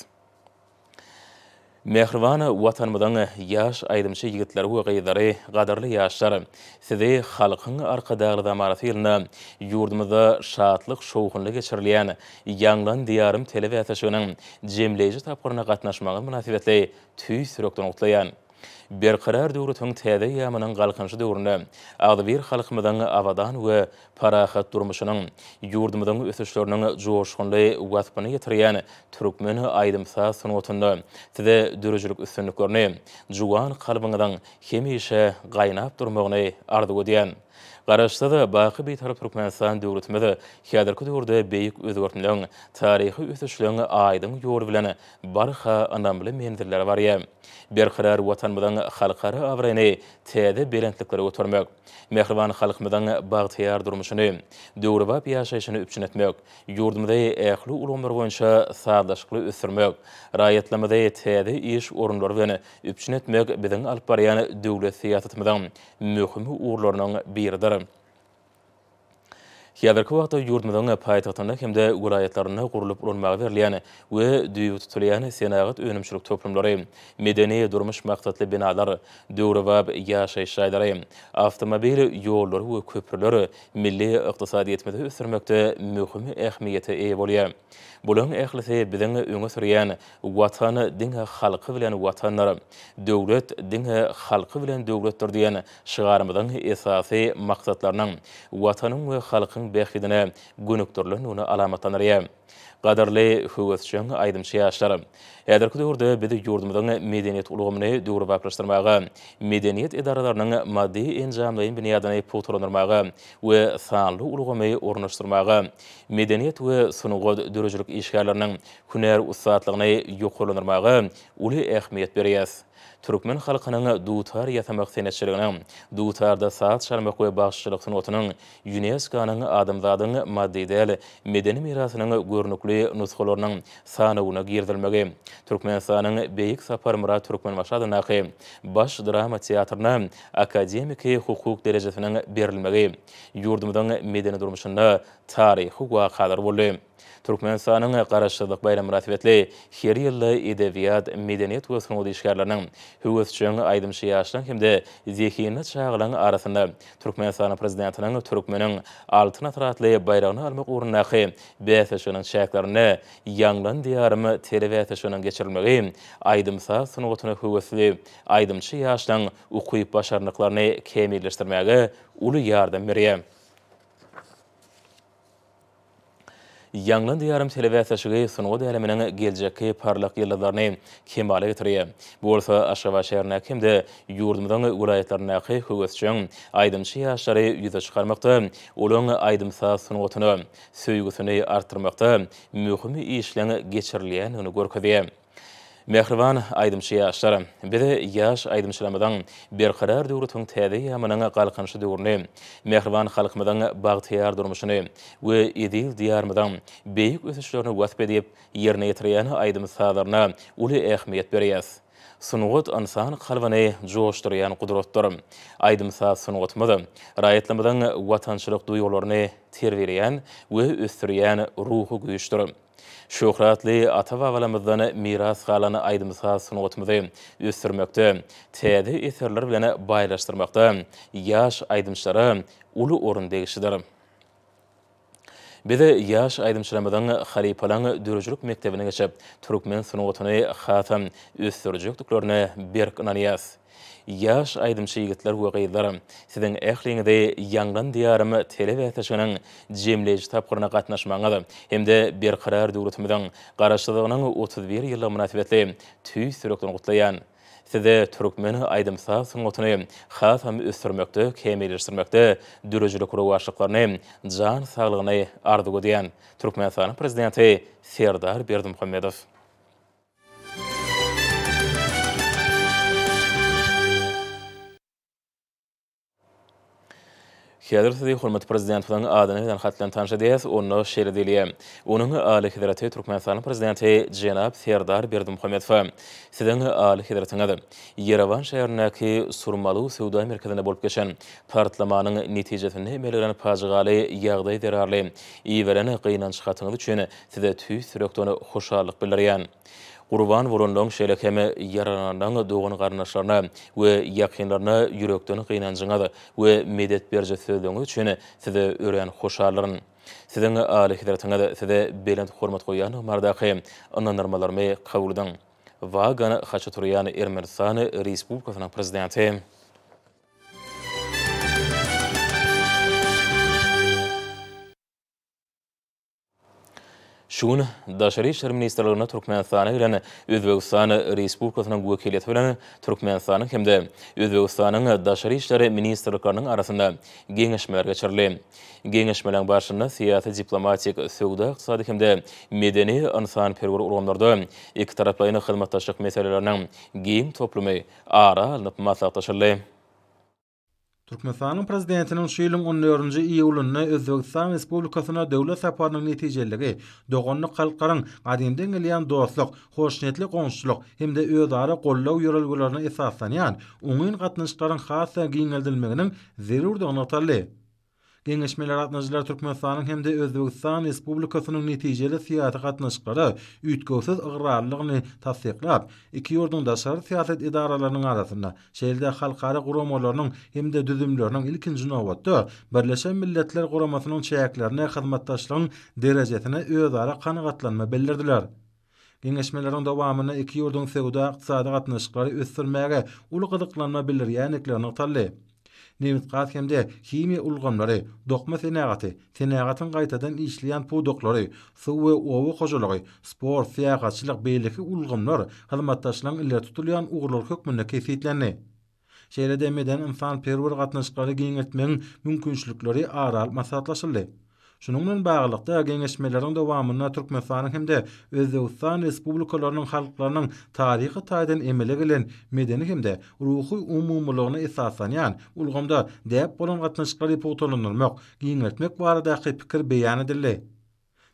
Mehrwana watanmadan yaş aydymçy yigitler we gyzlary gadarly yaşlar sizi halkyň arkada galdyrdan maratyna ýurdumyza şatlyk şowgunly geçirilýän ýanglan diýarym telewizionyň jemleýji tapgyryna gatnaşmagy münasibetli tüýsürekden utlayan. berqarar döwri töň täze ýamanyň galkanşy döwrüne agdyr halkymyzyň awadan we parahat durmuşynyň ýurdumyzyň ösüşleriniň joşgunly wagtyny ýetirýän türkmeni aýdymsa sunutunda tide dürüjlük üstünlük görnäýär. Juwan galbyňyň hemişe gaýnap durmagyny ardy goýan. Garaşta da baqi bir tarap Turkmenistan döwletmede häzirki döwürde beýik özgörtmelerin taryhy ösüşlerini aýdym ýol bilen barha anamly mendirler barýar. Berkirar watanmadan mudan khalqara avreni teyde belentliklari otormeog. Mekhirwan khalq durmishini, bagtiyar durmushini, dourba piyashayshini upchin etmeog. Yurd mudai eeklu ulomir goyncha saadashkli uthirmeog. Raiyatla mudai teyde iish urundor vini upchin etmeog bidin Hiyaverki wagta yurdmadan paýtagtanda hemde gurayatlaryna gurulup urulmagy berilýän we düýü tutulýan senagat önümçülük toplumlari, medeni durmuş maksatly binalar, döwrewab ýaşaýyş şeýleri, awtomobil ýollary we köprüler milli ykdysadyýetmede ösürmekde möhüm ähmiýete ee bolýar. Bulan ehlisi bizin öňe sürýän watana diň halky bilen watanlar, döwlet diň halky bilen döwletdir diýen şygarymyzyň esasy maksatlarynyň watanyň we halkyň ýaşyň behridine günükdürli nuny alamatlanyr. Gadarly hüwetçiň aýdymçy ýaşlary. Eder kudurda bir ýurdumyň medeniýet ulugymyny döwür baglaşdyrmagy, medeniýet edaralarynyň maddi enjamlaryny binýadyny putrandyrmagy we sanly ulugymy ornaşdyrmagy, medeniýet we sunugod dörejlik işgärleriniň hünär ussatlygyny ýokurlandyrmagy uly ähmiýet berýär. Türkmen halkının dutar yasamak senetçiliğine, dutarda saat şarmak ve bağışçılık sunutunun UNESCO'nun adımzadın maddi medeni mirasının görnüklü nuskolorunun sanavuna girdilmege, Türkmen sanın beyik sapar mura Türkmen başadına ki baş drama teatrına akademiki hukuk derecesinin berilmege, yurdumdan medeni durmuşunda tarihi hukuka qadar Türkmenistanyň garaşdyk bayram ratibetli her ýylda edebiýat, medeniýet we sanat işgärleriniň höwüsçüň aýdym şiýaşlygyny hem-de zehinli çağlaryň arasynda Türkmenistan prezidentiniň Türkmeniň altyn atratly bayrağyny almak urunaky beýleşiginiň şäklerini ýanglan diýarymy telewizýasyna geçirilmegi aýdym saz sanatyny höwüsli aýdymçy ýaşlygyň ukyp başarnyklaryny kemilleşdirmäge uly ýardam berýär. Yanglan diýarym televizyon taşıgı sunu dilemenin gelecek parlak yıllarını kim bale Bu olsa aşağı aşağı kimde ýurdumdan de yurdumdan uğrayatlar ne ki hüvesçün aydın şey aşları yüze çıkarmakta ulun aydın sa sunuğunu söygüsünü artırmakta mühim işlerini geçirleyen onu görkədi. Mehriban aydymçy ýaşlar, bir ýaş aydymçylamadan bir karar döwrüň täze ýa-manyň galkanşy döwrüni, mehriban halkymyň bagtyýar durmuşyny we edil diyarmadan beýik ösüşlerini wasp edip ýerine ýetirýän aýdym sazlaryna uly ähmiýet berýäs. Sunugut insan halwany joşdurýan gudratlar, aýdym saz sunugutmydan, raýatlamadan watançylyk duýgularyny terwiýän we ösdürýän ruhy güýçdirýär. Şöhratli atava avalamızdan miras qalanı aydımızda sunuqtumuzu üstürmekte, tədi eserler bilənə baylaştırmaqda, yaş aydımçları ulu orun deyişidir. Bizi yaş aydımçılamadan xaripalan dürücülük mektəbini gəşib, Türkmen sunuqtunu xatam üstürücülük tüklərini birk ınanıyasın. yaş aydımçı yigitler huwagy daram. Sizin ähliňizde ýangdan diýarymy tele wäsesiniň jemleji tapgyryna gatnaşmagyňyz hemde bir karar döwletimiziň garaşdygynyň 31 ýyly münasibetli tüý sürekden gutlaýan. Sizde Türkmeni aydım sağ sunutunu xas hem üstürmökte, kemelirsirmökte, dürücülü kuru başlıklarını, can sağlığını ardı gudiyen Türkmeni sağlığının prezidenti Serdar Berdi Muhammedov. Kiyadir tadi hulmat prezident vodan adana vodan khatlan tanja deyaz unno shere deyliya. Unno ng aali khidrati prezidenti Jenaab Serdar Yerevan surmalu seudu amerikadana bolp gishan. Partlamana ng nitijatini meleiran pajigali yaagdai dherarli. Iyivarana qiynan chikatini chikatini chikatini Urvan vurundan şelekeme yaranandan doğun qarnaşlarına we yaqinlarına yürekden qiynanjyngada we medet berje söldüň üçin size örän hoşarlaryn sizin ali hidratyna da size belen hormat goýan mardaqy onda normallar me qabuldyň va gana haçaturyany Ermenistan Respublikasynyň prezidenti Şun daşary işler ministrlygyna Türkmenistana gelen Özbegistan Respublikasynyň wekileti bilen Türkmenistanyň hemde Özbegistanyň daşary işler ministrliklerinin arasynda geňeşmeler geçirildi. Geňeşmeläň başyna siýasy, diplomatik, söwda, ykdysady hemde medeni insan perwer urgamlarda iki taraplaryň hyzmatdaşlyk meselelerini geň toplumy ara alınıp masaýa Türkmenistanyň prezidentinin şu ýylyň 14-nji iýulyny Özbegistan Respublikasyna döwlet saparynyň netijeligi, dogonny halkaryň gadymdan gelýän dostluk, hoşnetli gonşuluk hem-de öýdara gollaw ýörelgelerini esaslanýan, onuň gatnaşyklaryň hasa giňeldilmeginiň zerurdygyny Gengeşmeler atnajilar Türkmenistan'ın hem de Özbekistan Respublikasının neticeli siyasi katnaşıkları ütkosuz ıgrarlılığını iki İki yurdun daşar siyaset idaralarının arasında şehirde halkarı kuramolarının hem de düzümlülünün ilkin cunovatı Birleşen Milletler kuramasının çeyeklerine hizmettaşlığın derecesine özara kanakatlanma belirdiler. Gengeşmelerin davamını iki yurdun sevda iktisadi katnaşıkları üstürmeyge ulu kıdıklanma belirgeyeniklerini talli. Nemit kemde, kimi ulgamlary, dokma tenagati, tenagatin gaýtadan işleýän pudoklary, suw we owu spor, sport fiýagatçylyk beýleki ulgamlar hyzmatdaşlaryň ille tutulýan ugurlar hökmünde kesitlenýär. Şeýle demeden insan perwer gatnaşyklary giňeltmegiň mümkinçilikleri aral masatlaşyldy. Şunun bilen baglykda gengeşmelerin dowamyna Türkmenistan hem de Özbekistan Respublikalarynyň halklarynyň taryhy taýdan emele gelen medeni hem de ruhy umumlygyny esaslanýan ulgamda diýip bolan gatnaşyklary potolunmak, giňetmek barada pikir beýan edildi.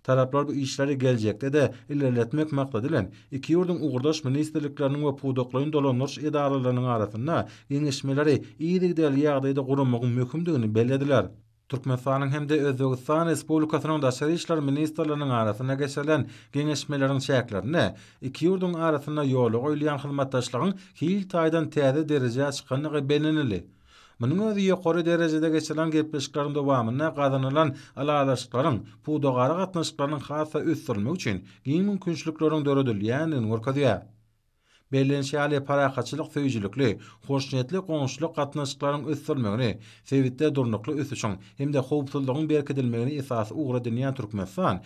Taraplar bu işleri gelecekte de ilerletmek makla dilen, iki ýurdun uğurdaş ministerliklerinin we pudokların dolanmış idarelerinin arasında genişmeleri iyidik deli yağdayda mökümdigini mühkümdüğünü bellediler. Türkmenistanyň hem-de Özbegistan Respublikasynyň daşary işler ministrlarynyň arasynda geçilen geňeşmeleriň şäklerini, iki ýurduň arasynda yolu goýulýan hyzmatdaşlygyň hil taýdan täze derejä çykanyny belinili. Munyň özi ýokary derejede geçilen gepleşikleriň dowamyna gaýdanylan alaýdaşlaryň bu dogara gatnaşyklaryň hasa üstünlüğü üçin giň mümkinçiliklerini döredil, ýa-ni Berlinşi ali para kaçılık feyücülüklü, hoşniyetli konuşlu katnaşıkların üstülmeğini, sevitte durnuklu üstü çoğun, hem de hoğubtulluğun berkidilmeğini esası uğra dinleyen Türkmenistan,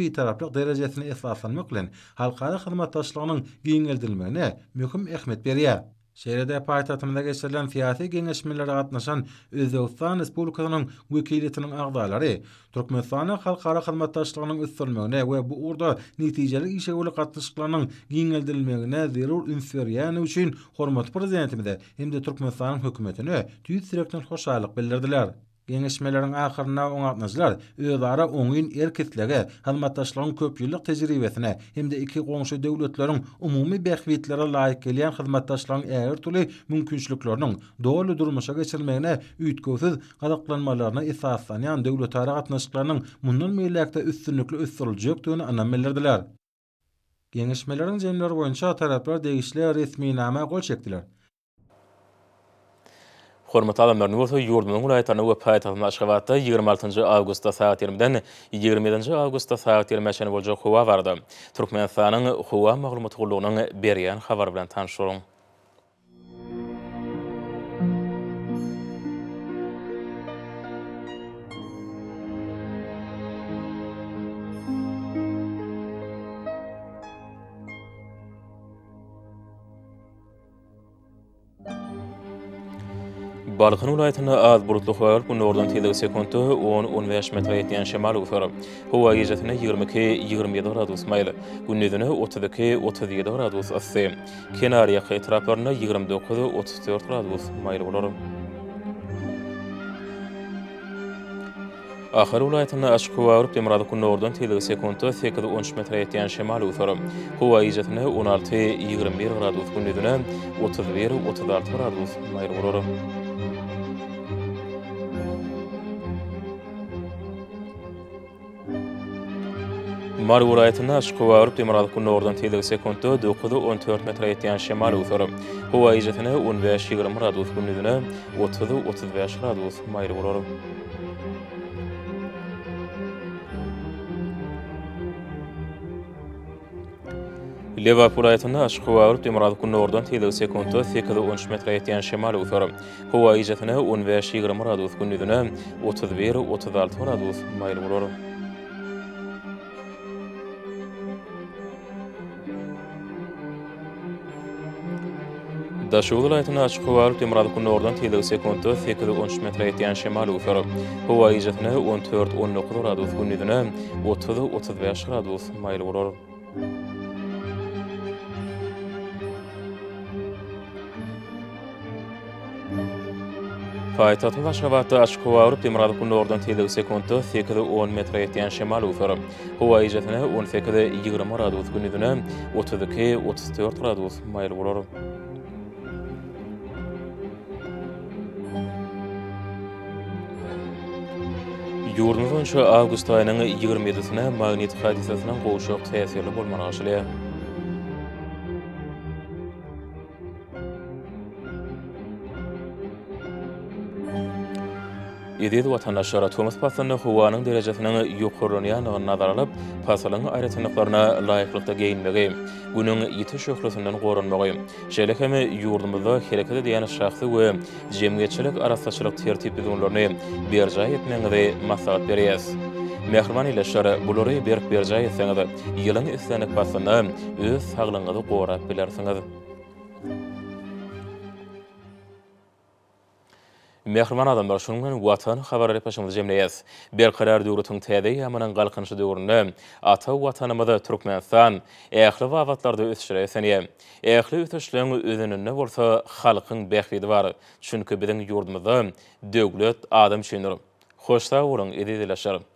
bir taraflık derecesini esaslanmaklin, halkara hırmataşlarının giyin edilmeğini mükün ekmet beriyer. Şehirde paytatımda geçirilen siyasi genişmeleri atnaşan Özbekistan Respublikasının vekiletinin ağdaları, Türkmenistan'ın halkara kılmattaşlarının üstülmeğine ve bu orda neticeli işe ulu katlaşıklarının giyengeldirilmeğine zirur ünsveriyyani üçün hormat prezidentimde hem de Türkmenistan'ın hükümetine tüyü sürekten hoşaylık bildirdiler. Genişmelerin akhirna onatmazlar, öyvara onguyn erkitlaga, hizmetdaşlaryň köp ýyllyk tejribesine hem de iki goňşy döwletleriň umumy berhwetlere laýyk gelýän hizmetdaşlaryň äger türli mümkinçiliklerini dowlu durmuşa geçirmegine üýtgösiz gadaqlanmalaryna esaslanýan yani döwlet ara gatnaşyklaryň mundan meýlekde üstünlikli üstünlüklerini anamellerdiler. Genişmelerin zemleri boyunca taraflar değişikliğe resmi nama kol çektiler. Hormatly adamlar, Nurta Yurdunun ulaýatyna we paýtagyna Aşgabatda 26-njy awgustda saat 20-den 27-nji awgustda saat 20-mäçe boljak howa bardy. Türkmenistanyň howa maglumat gollugynyň berýän habar bilen tanşuryň. Balkan vilayetinde az burutlu hava var. Gündüzden 10 derece kontu 10-15 metre yetiyen şimal ufuk. Hava gecesine 22-27 derece ısınmayla. Gündüzüne 30-37 derece ısınmayla. Kenar yakı etraflarına 29-34 derece ısınmayla olur. Akhir vilayetinde açık hava var. Demirada gündüzden 10 derece kontu 8-13 metre yetiyen şimal ufuk. Hava gecesine 16-21 derece ısınmayla. Gündüzüne 31-36 derece ısınmayla olur. Şemal Urayatına aşkı ve Avrupa Demiralı Kulu'nu oradan tiyelik sekundu 9-14 metre etiyen Şemal Uthur. Hova icatına 15-20 radu uthumluduna 30-35 radu uthumayrı vurur. Leva Pulayatında aşkı ve Avrupa Demiralı Kulu'nu oradan tiyelik sekundu 8-13 metre etiyen Şemal Uthur. Hova icatına 15-20 radu uthumluduna 31-36 radu uthumayrı Da şu vilayetin açıq huvalı demiradı kunu oradan tiyelik sekundu fikri 13 metre etiyan şemal ufer. Huva icatını 14-19 radus gün idine 30-35 radus mayl vurur. Paytatın Aşgabatda açıq huva urup demiradı kunu oradan tiyelik sekundu fikri 10 metre etiyan şemal ufer. Huva icatını 10 fikri 20 radus gün idine 32-34 radus mayl vurur. Yurnuzun şu Ağustos ayının 27-sinə Magnit hadisəsinin qoşuq təsirli Ediz vatandaşlara Tomas Pasalyny howanyň derejesiniň ýokurlygyny ýanyna nazar alyp, Pasalyny aýratynyklaryna laýyklykda geýinmegi, günüň ýetiş şöhretinden gorunmagy. Şeýle hem ýurdumyzda hereket edýän şahsy we jemgyýetçilik arasaçylyk tertip düzenlerini berjä etmegi maslahat berýär. Mehrman ile şara bulurayı berk berjä etseňiz, ýylyň üstünlik pasyny öz saglygyňyzy gorap bilersiňiz. Mehrman adamlar bar şunun men watan habar edip başymyz jemleýär. Bir karar döwrüniň täzeýi amanyň galkynyşy döwrüni ata watanymyzda türkmenistan ähli wawatlarda ösüşleri seniýe. Ähli ösüşleriň özünde bolsa halkyň bähidi bar. Çünki biziň ýurdumyzda döwlet adam şeýnür. Hoşdaýurun edi dilaşarym.